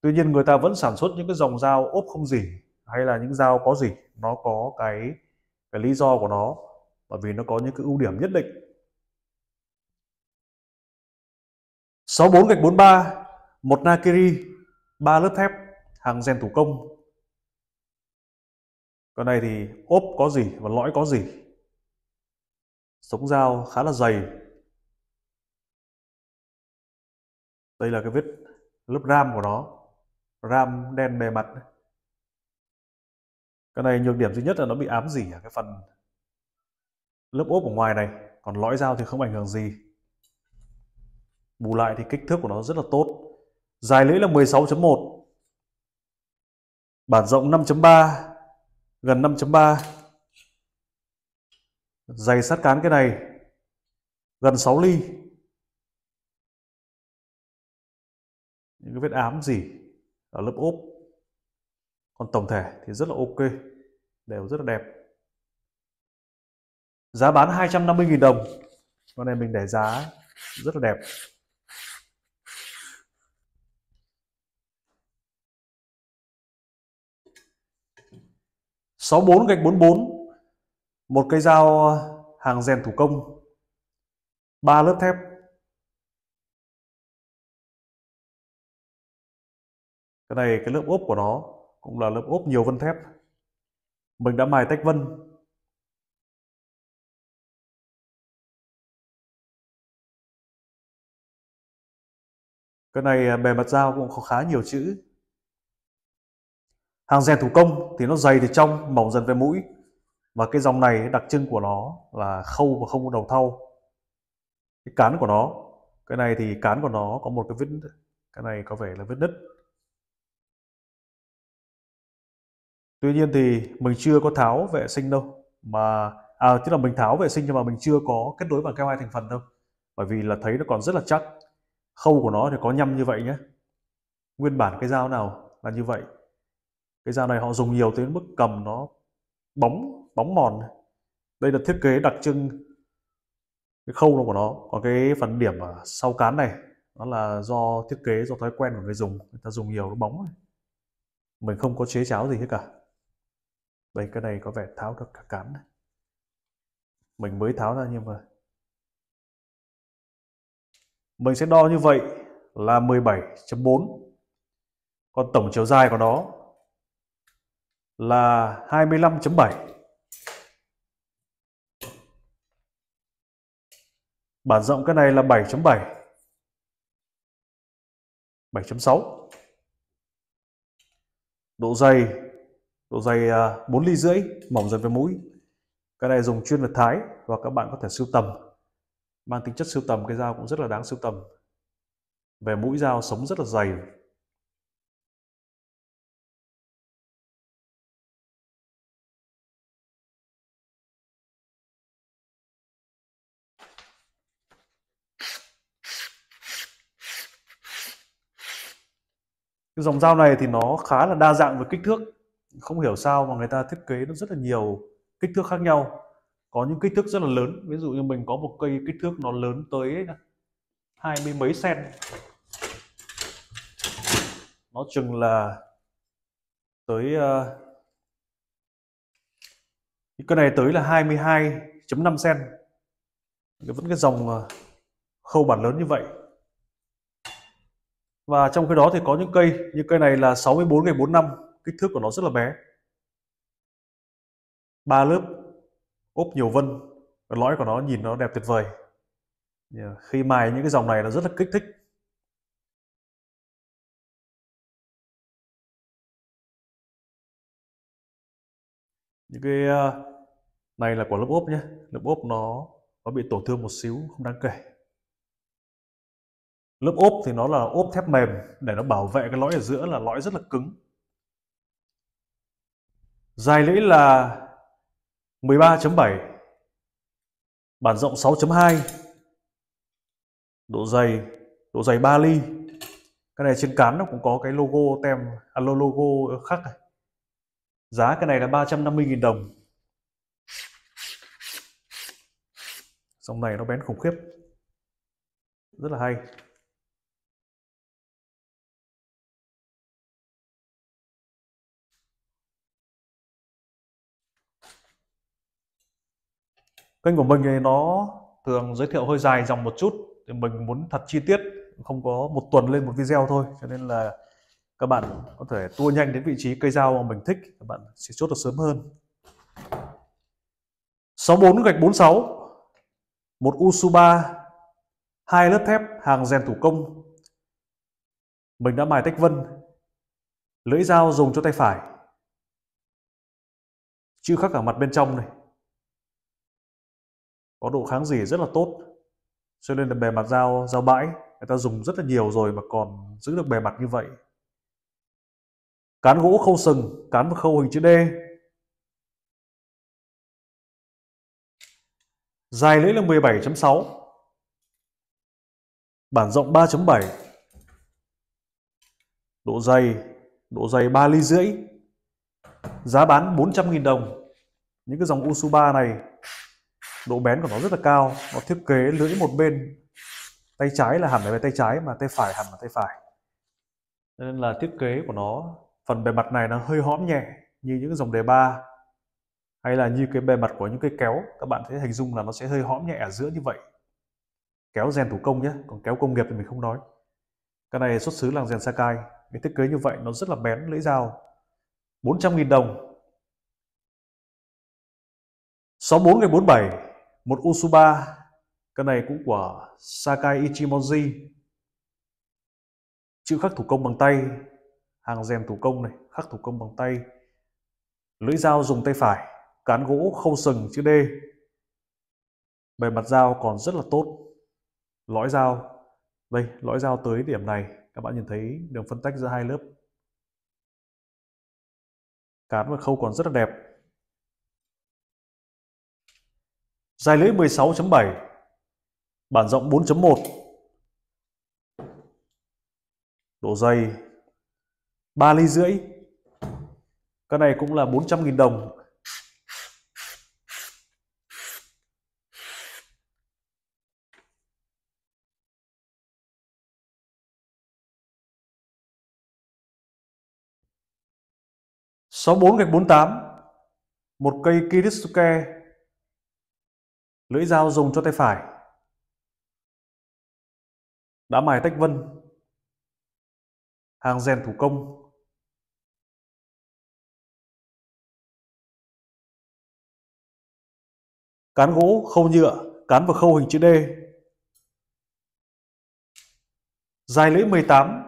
tuy nhiên người ta vẫn sản xuất những cái dòng dao ốp không gì hay là những dao có gì nó có cái cái lý do của nó bởi vì nó có những cái ưu điểm nhất định 64 gạch 43, một Nakiri, ba lớp thép, hàng gen thủ công. Con này thì ốp có gì và lõi có gì. Sống dao khá là dày. Đây là cái vết lớp ram của nó. Ram đen bề mặt. Cái này nhược điểm duy nhất là nó bị ám dỉ ở cái phần lớp ốp ở ngoài này. Còn lõi dao thì không ảnh hưởng gì. Bù lại thì kích thước của nó rất là tốt. Dài lưỡi là 16.1. Bản rộng 5.3, gần 5.3. Dày sát cán cái này gần 6 ly. Những cái vết ám gì ở lớp ốp. Còn tổng thể thì rất là ok, đều rất là đẹp. Giá bán 250.000 đồng. Con này mình để giá rất là đẹp. 64 gạch 44 một cây dao ờ, hàng rèn thủ công ba lớp thép cái này cái lớp ốp của nó cũng là lớp ốp nhiều vân thép mình đã mài tách vân cái này ờ, bề mặt dao cũng có khá nhiều chữ hàng rèn thủ công thì nó dày thì trong mỏng dần về mũi và cái dòng này đặc trưng của nó là khâu và không có đầu thau cái cán của nó cái này thì cán của nó có một cái vết cái này có vẻ là vết nứt tuy nhiên thì mình chưa có tháo vệ sinh đâu mà à tức là mình tháo vệ sinh nhưng mà mình chưa có kết nối bằng keo hai thành phần đâu bởi vì là thấy nó còn rất là chắc khâu của nó thì có nhăm như vậy nhé nguyên bản cái dao nào là như vậy cái dao này họ dùng nhiều tới mức cầm nó bóng bóng mòn đây là thiết kế đặc trưng cái khâu của nó còn cái phần điểm ở sau cán này nó là do thiết kế do thói quen của người dùng người ta dùng nhiều nó bóng mình không có chế cháo gì hết cả đây cái này có vẻ tháo được cả cán này mình mới tháo ra nhưng mà mình sẽ đo như vậy là 17.4 còn tổng chiều dài của nó là 25.7 Bản rộng cái này là 7.7 7.6 Độ dày Độ dày 4 à, ly rưỡi Mỏng dần về mũi Cái này dùng chuyên về thái Và các bạn có thể sưu tầm Mang tính chất sưu tầm Cái dao cũng rất là đáng sưu tầm Về mũi dao sống rất là dày cái dòng dao này thì nó khá là đa dạng về kích thước không hiểu sao mà người ta thiết kế nó rất là nhiều kích thước khác nhau có những kích thước rất là lớn ví dụ như mình có một cây kích thước nó lớn tới hai mươi mấy cent nó chừng là tới uh, cái này tới là 22.5 cm vẫn cái dòng ờ, khâu bản lớn như vậy và trong khi đó thì có những cây như cây này là 64 ngày 4 năm kích thước của nó rất là bé ba lớp ốp nhiều vân và lõi của nó nhìn nó đẹp tuyệt vời à, khi mài những cái dòng này là rất là kích thích những cái à, này là quả lớp ốp nhé lớp ốp nó nó bị tổn thương một xíu không đáng kể lớp ốp thì nó là ốp thép mềm để nó bảo vệ cái lõi ở giữa là lõi rất là cứng dài lưỡi là 13.7 bản rộng 6.2 độ dày độ dày 3 ly cái này trên cán nó cũng có cái logo tem à, logo khác. này giá cái này là 350.000 đồng dòng này nó bén khủng khiếp rất là hay kênh của mình thì nó thường giới thiệu hơi dài dòng một chút thì mình muốn thật chi tiết không có một tuần lên một video thôi cho nên là các bạn có thể tua nhanh đến vị trí cây dao mà mình thích các bạn sẽ chốt được sớm hơn 64 gạch 46 một Usuba hai lớp thép hàng rèn thủ công mình đã mài tách vân lưỡi dao dùng cho tay phải chưa khắc ở mặt bên trong này có độ kháng gì rất là tốt cho nên là bề mặt dao dao bãi người ta dùng rất là nhiều rồi mà còn giữ được bề mặt như vậy cán gỗ khâu sừng cán và khâu hình chữ D dài lưỡi là 17.6 bản rộng 3.7 độ dày độ dày 3 ly rưỡi giá bán 400.000 đồng những cái dòng Usuba này độ bén của nó rất là cao nó thiết kế lưỡi một bên tay trái là hẳn về tay trái mà tay phải hẳn là tay phải nên là thiết kế của nó phần bề mặt này nó hơi hõm nhẹ như những dòng đề ba hay là như cái bề mặt của những cái kéo các bạn thấy hình dung là nó sẽ hơi hõm nhẹ ở giữa như vậy kéo rèn thủ công nhé còn kéo công nghiệp thì mình không nói cái này xuất xứ làng rèn Sakai cái thiết kế như vậy nó rất là bén lưỡi dao 400.000 đồng 64 ngày 47 một Usuba cái này cũng của Sakai Ichimonji chữ khắc thủ công bằng tay hàng rèm thủ công này khắc thủ công bằng tay lưỡi dao dùng tay phải cán gỗ không sừng chữ D bề mặt dao còn rất là tốt lõi dao đây lõi dao tới điểm này các bạn nhìn thấy đường phân tách giữa hai lớp cán và khâu còn rất là đẹp Dài lưỡi 16.7 Bản rộng 4.1 Độ dày 3 ly rưỡi Cái này cũng là 400.000 đồng sáu bốn gạch bốn tám một cây Kirisuke Lưỡi dao dùng cho tay phải. Đã mài tách vân. Hàng rèn thủ công. Cán gỗ, khâu nhựa, cán vào khâu hình chữ D. Dài lưỡi 18.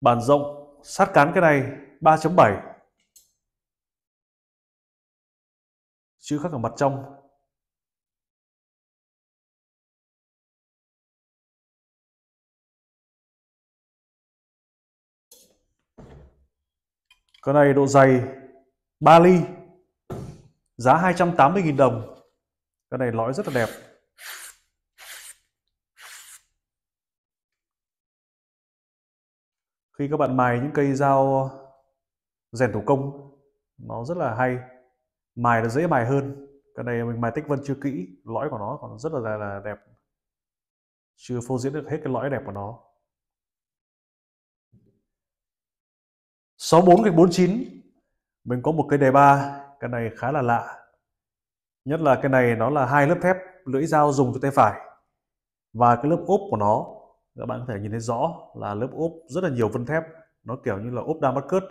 Bản rộng, sát cán cái này 3.7. Chữ khắc ở mặt trong Con này độ dày 3 ly. Giá 280.000 đồng. Con này lõi rất là đẹp. Khi các bạn mài những cây dao rèn thủ công nó rất là hay. Mài nó dễ mài hơn. Cái này mình mài tích vân chưa kỹ, lõi của nó còn rất là, là đẹp. Chưa phô diễn được hết cái lõi đẹp của nó. 64 gạch 49 mình có một cái đề ba cái này khá là lạ nhất là cái này nó là hai lớp thép lưỡi dao dùng cho tay phải và cái lớp ốp của nó các bạn có thể nhìn thấy rõ là lớp ốp rất là nhiều vân thép nó kiểu như là ốp Damascus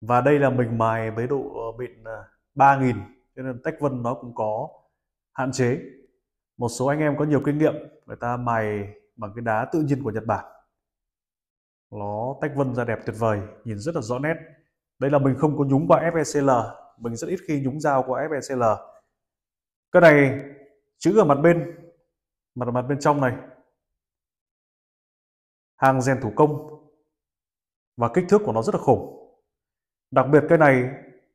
và đây là mình mài với độ mịn ờ, 3000 ờ, cho nên tách vân nó cũng có hạn chế một số anh em có nhiều kinh nghiệm người ta mài bằng cái đá tự nhiên của Nhật Bản nó tách vân ra đẹp tuyệt vời nhìn rất là rõ nét đây là mình không có nhúng qua FECL mình rất ít khi nhúng dao qua FECL cái này chữ ở mặt bên mặt mặt bên trong này hàng rèn thủ công và kích thước của nó rất là khủng đặc biệt cái này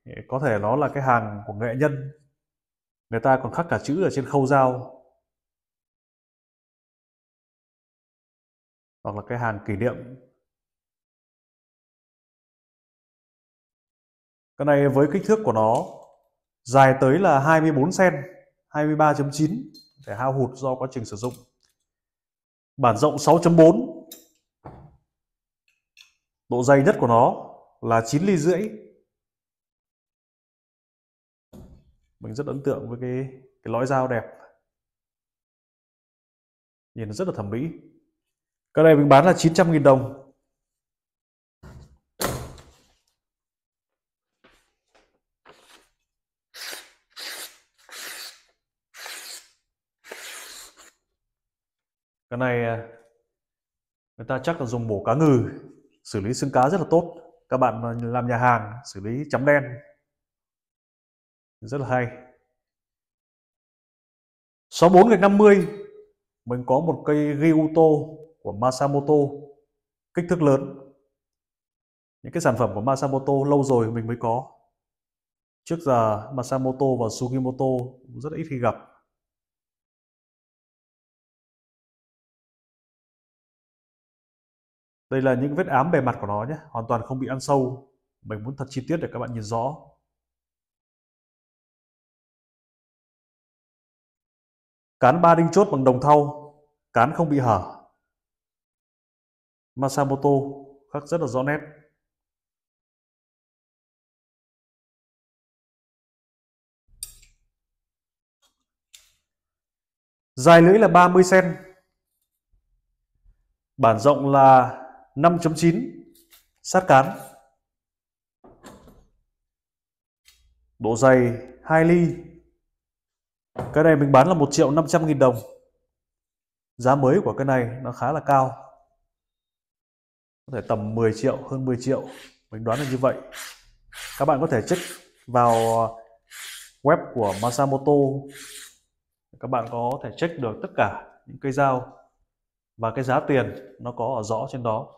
eh, có thể nó là cái hàng của nghệ nhân người ta còn khắc cả chữ ở trên khâu dao hoặc là cái hàng kỷ niệm Cái này với kích thước của nó dài tới là 24 cm, 23.9 để hao hụt do quá trình sử dụng. Bản rộng 6.4. Độ dày nhất của nó là 9 ly rưỡi. Mình rất ấn tượng với cái cái lõi dao đẹp. Nhìn rất là thẩm mỹ. Cái này mình bán là 900.000 đồng cái này à, người ta chắc là dùng bổ cá ngừ xử lý xương cá rất là tốt các bạn à, làm nhà hàng xử lý chấm đen rất là hay 64 gạch 50 mình có một cây Ryuto của Masamoto kích thước lớn những cái sản phẩm của Masamoto lâu rồi mình mới có trước giờ Masamoto và Sugimoto rất ít khi gặp đây là những vết ám bề mặt của nó nhé hoàn toàn không bị ăn sâu mình muốn thật chi tiết để các bạn nhìn rõ cán ba đinh chốt bằng đồng thau cán không bị hở Masamoto khắc rất là rõ nét dài lưỡi là 30 cm bản rộng là 5.9 sát cán độ dày 2 ly cái này mình bán là 1 triệu 500 nghìn đồng giá mới của cái này nó khá là cao có thể tầm 10 triệu hơn 10 triệu mình đoán là như vậy các bạn có thể check vào ờ, web của Masamoto các bạn có thể check được tất cả những cây dao và cái giá tiền nó có ở rõ trên đó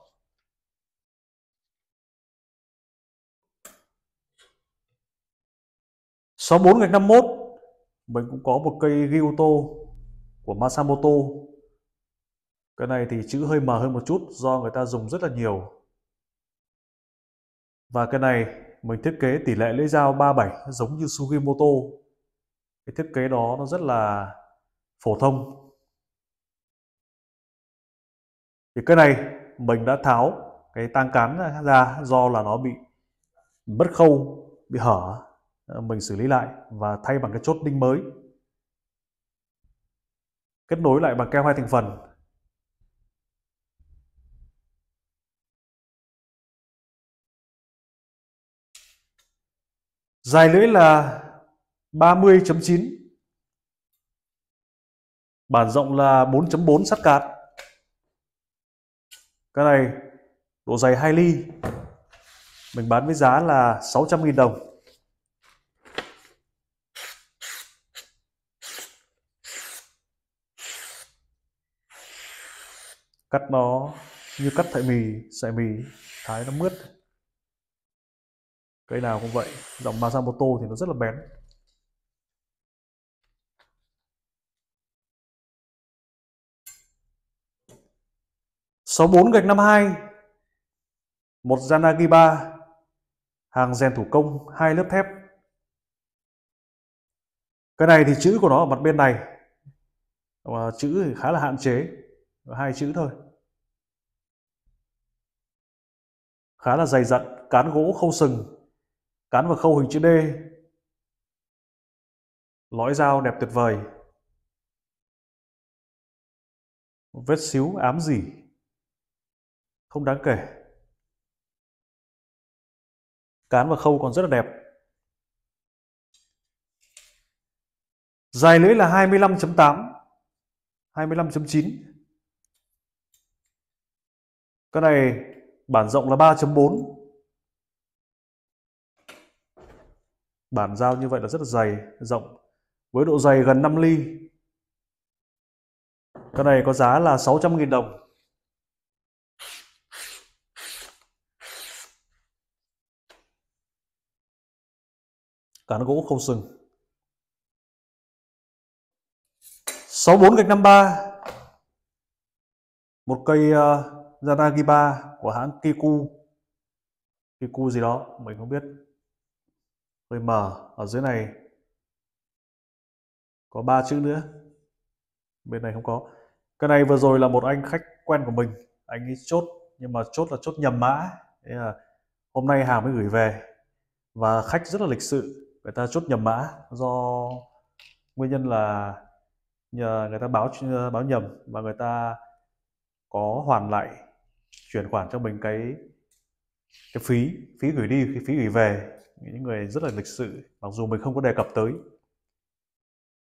64 gạch 51 mình cũng có một cây ghi của Masamoto cái này thì chữ hơi mờ hơn một chút do người ta dùng rất là nhiều và cái này mình thiết kế tỷ lệ lưỡi dao 37 giống như Sugimoto cái thiết kế đó nó rất là phổ thông thì cái này mình đã tháo cái tang cán ra do là nó bị bất khâu bị hở Ờ, mình xử lý lại và thay bằng cái chốt đinh mới kết nối lại bằng keo hai thành phần dài lưỡi là 30.9 bản rộng là 4.4 sắt cạt cái này độ dày 2 ly mình bán với giá là 600.000 đồng cắt nó như cắt sợi mì sợi mì thái nó mướt cây nào cũng vậy dòng Masamoto thì nó rất là bén sáu bốn gạch năm hai một Yanagi ba hàng rèn thủ công hai lớp thép cái này thì chữ của nó ở mặt bên này và chữ thì khá là hạn chế hai chữ thôi khá là dày dặn, cán gỗ khâu sừng, cán và khâu hình chữ D. Lõi dao đẹp tuyệt vời. Vết xíu ám gì không đáng kể. Cán và khâu còn rất là đẹp. Dài lưỡi là 25.8, 25.9. Cái này Bản rộng là 3.4. Bản dao như vậy là rất là dày, rộng. Với độ dày gần 5 ly. Cái này có giá là 600.000 đồng. Cán gỗ không sừng. 64 gạch 53. Một cây uh, Zanagiba của hãng Kiku Kiku gì đó mình không biết hơi mở ở dưới này có ba chữ nữa bên này không có cái này vừa rồi là một anh khách quen của mình anh ấy chốt nhưng mà chốt là chốt nhầm mã Thế là hôm nay hàng mới gửi về và khách rất là lịch sự người ta chốt nhầm mã do nguyên nhân là nhờ người ta báo báo nhầm và người ta có hoàn lại chuyển khoản cho mình cái cái phí phí gửi đi cái phí gửi về những người rất là lịch sự mặc dù mình không có đề cập tới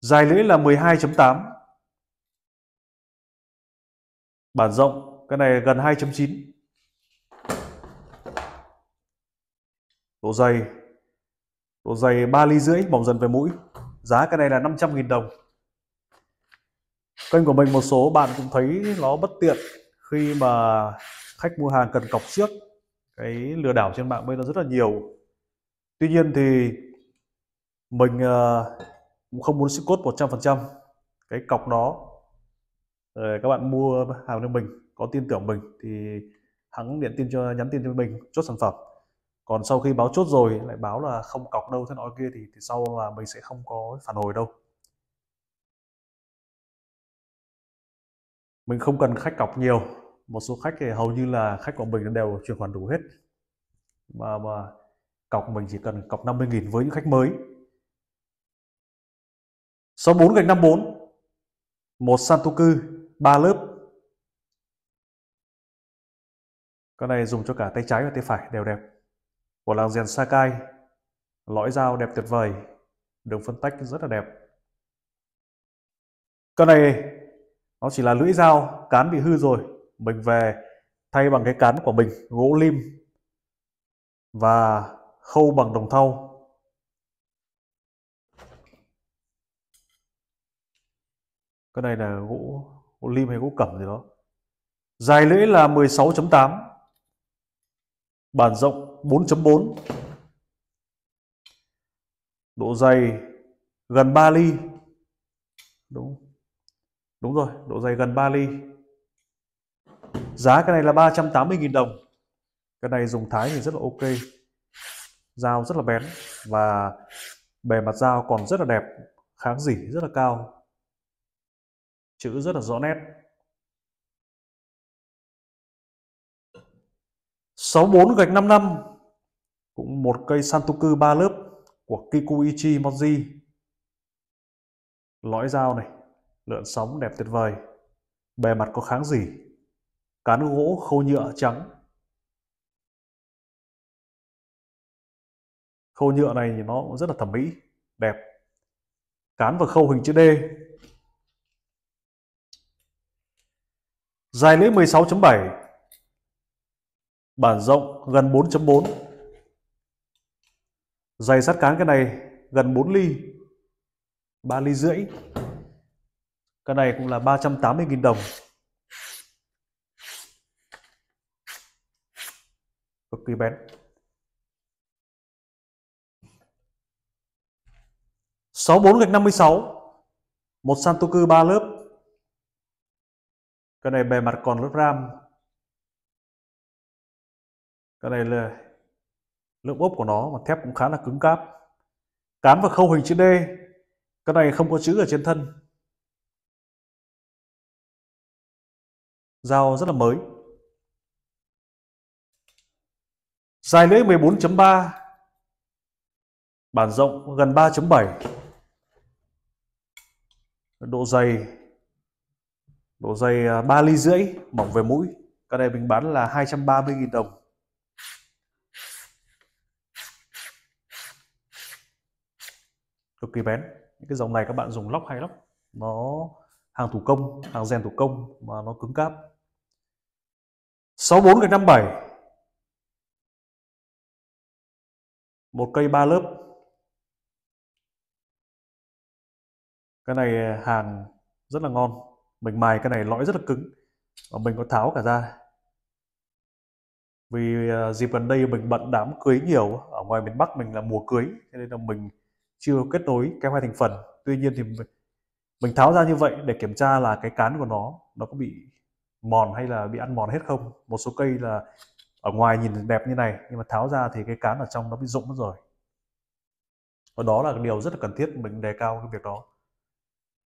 dài lưỡi là 12.8 bản rộng cái này gần 2.9 độ dày độ dày 3 ly rưỡi bỏng dần về mũi giá cái này là 500.000 đồng kênh của mình một số bạn cũng thấy nó bất tiện khi mà khách mua hàng cần cọc trước cái lừa đảo trên mạng bây giờ rất là nhiều tuy nhiên thì mình ờ, cũng không muốn ship code 100% cái cọc đó các bạn mua hàng cho mình có tin tưởng mình thì hắn điện tin cho nhắn tin cho mình chốt sản phẩm còn sau khi báo chốt rồi lại báo là không cọc đâu thế nọ kia thì, thì sau là mình sẽ không có phản hồi đâu mình không cần khách cọc nhiều một số khách thì hầu như là khách của mình đều chuyển khoản đủ hết mà mà cọc mình chỉ cần cọc 50 nghìn với những khách mới số 64 gạch 54 một Santoku 3 lớp con này dùng cho cả tay trái và tay phải đều đẹp của làng rèn Sakai lõi dao đẹp tuyệt vời đường phân tách rất là đẹp con này nó chỉ là lưỡi dao cán bị hư rồi mình về thay bằng cái cán của mình gỗ lim và khâu bằng đồng thau cái này là gỗ, gỗ lim hay gỗ cẩm gì đó dài lưỡi là 16.8 bản rộng 4.4 độ dày gần 3 ly đúng đúng rồi độ dày gần 3 ly Giá cái này là 380.000 đồng. Cái này dùng thái thì rất là ok. Dao rất là bén và bề mặt dao còn rất là đẹp, kháng dỉ rất là cao. Chữ rất là rõ nét. 64 gạch 5 năm cũng một cây Santoku 3 lớp của Kikuichi Moji. Lõi dao này, lượn sóng đẹp tuyệt vời. Bề mặt có kháng dỉ cán gỗ khâu nhựa trắng khâu nhựa này thì nó rất là thẩm mỹ đẹp cán và khâu hình chữ D dài lưỡi 16.7 bản rộng gần 4.4 dày sắt cán cái này gần 4 ly 3 ly rưỡi cái này cũng là 380.000 đồng cực kỳ bén sáu bốn gạch năm mươi sáu một santoku ba lớp cái này bề mặt còn lớp ram cái này là lớp ốp của nó mà thép cũng khá là cứng cáp cán và khâu hình chữ D cái này không có chữ ở trên thân dao rất là mới Dài lưỡi 14.3 Bản rộng gần 3.7 Độ dày Độ dày 3 à, ly rưỡi Mỏng về mũi Cái này mình bán là 230.000 đồng Cực kỳ bén Những cái dòng này các bạn dùng lóc hay lắm Nó hàng thủ công Hàng rèn thủ công Mà nó cứng cáp 64 57 một cây ba lớp cái này à, hàng rất là ngon mình mài cái này lõi rất là cứng và mình có tháo cả ra vì à, dịp gần đây mình bận đám cưới nhiều ở ngoài miền Bắc mình là mùa cưới cho nên là mình chưa kết nối cái hai thành phần tuy nhiên thì mình, mình tháo ra như vậy để kiểm tra là cái cán của nó nó có bị mòn hay là bị ăn mòn hết không một số cây là ở ngoài nhìn đẹp như này nhưng mà tháo ra thì cái cán ở trong nó bị rụng mất rồi và đó là điều rất là cần thiết mình đề cao cái việc đó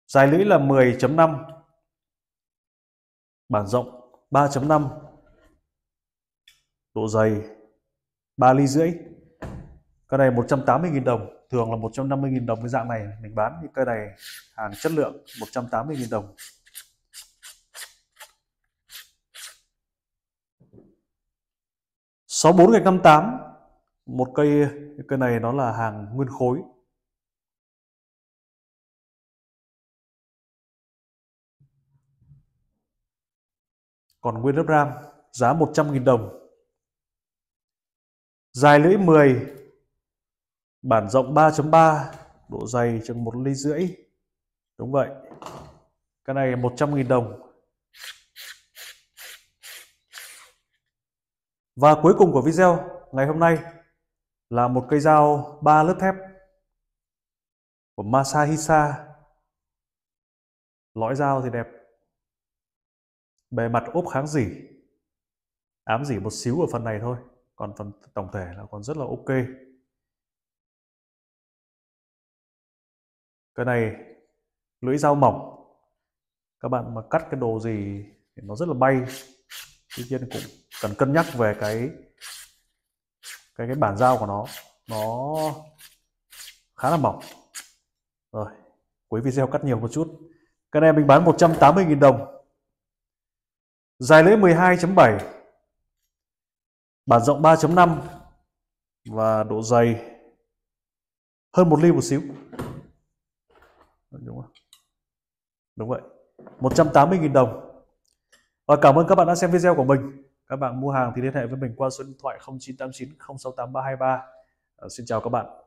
dài lưỡi là 10.5 bản rộng 3.5 độ dày 3 ly rưỡi cái này 180.000 đồng thường là 150.000 đồng cái dạng này mình bán thì cái này hàng chất lượng 180.000 đồng 64 gạch 58 một cây cây này nó là hàng nguyên khối còn nguyên lớp RAM giá 100.000 đồng dài lưỡi 10 bản rộng 3.3 độ dày chừng một ly rưỡi đúng vậy cái này 100.000 đồng Và cuối cùng của video ngày hôm nay là một cây dao ba lớp thép của Masahisa. Lõi dao thì đẹp. Bề mặt ốp kháng dỉ. Ám dỉ một xíu ở phần này thôi. Còn phần tổng thể là còn rất là ok. Cái này lưỡi dao mỏng. Các bạn mà cắt cái đồ gì thì nó rất là bay. Tuy nhiên cũng cần cân nhắc về cái cái cái bản dao của nó nó khá là mỏng rồi cuối video cắt nhiều một chút cái này mình bán 180.000 đồng dài lưỡi 12.7 bản rộng 3.5 và độ dày hơn một ly một xíu đúng không? Đúng vậy 180.000 đồng Và cảm ơn các bạn đã xem video của mình các bạn mua hàng thì liên hệ với mình qua số điện thoại 0989 068323. Ờ, xin chào các bạn.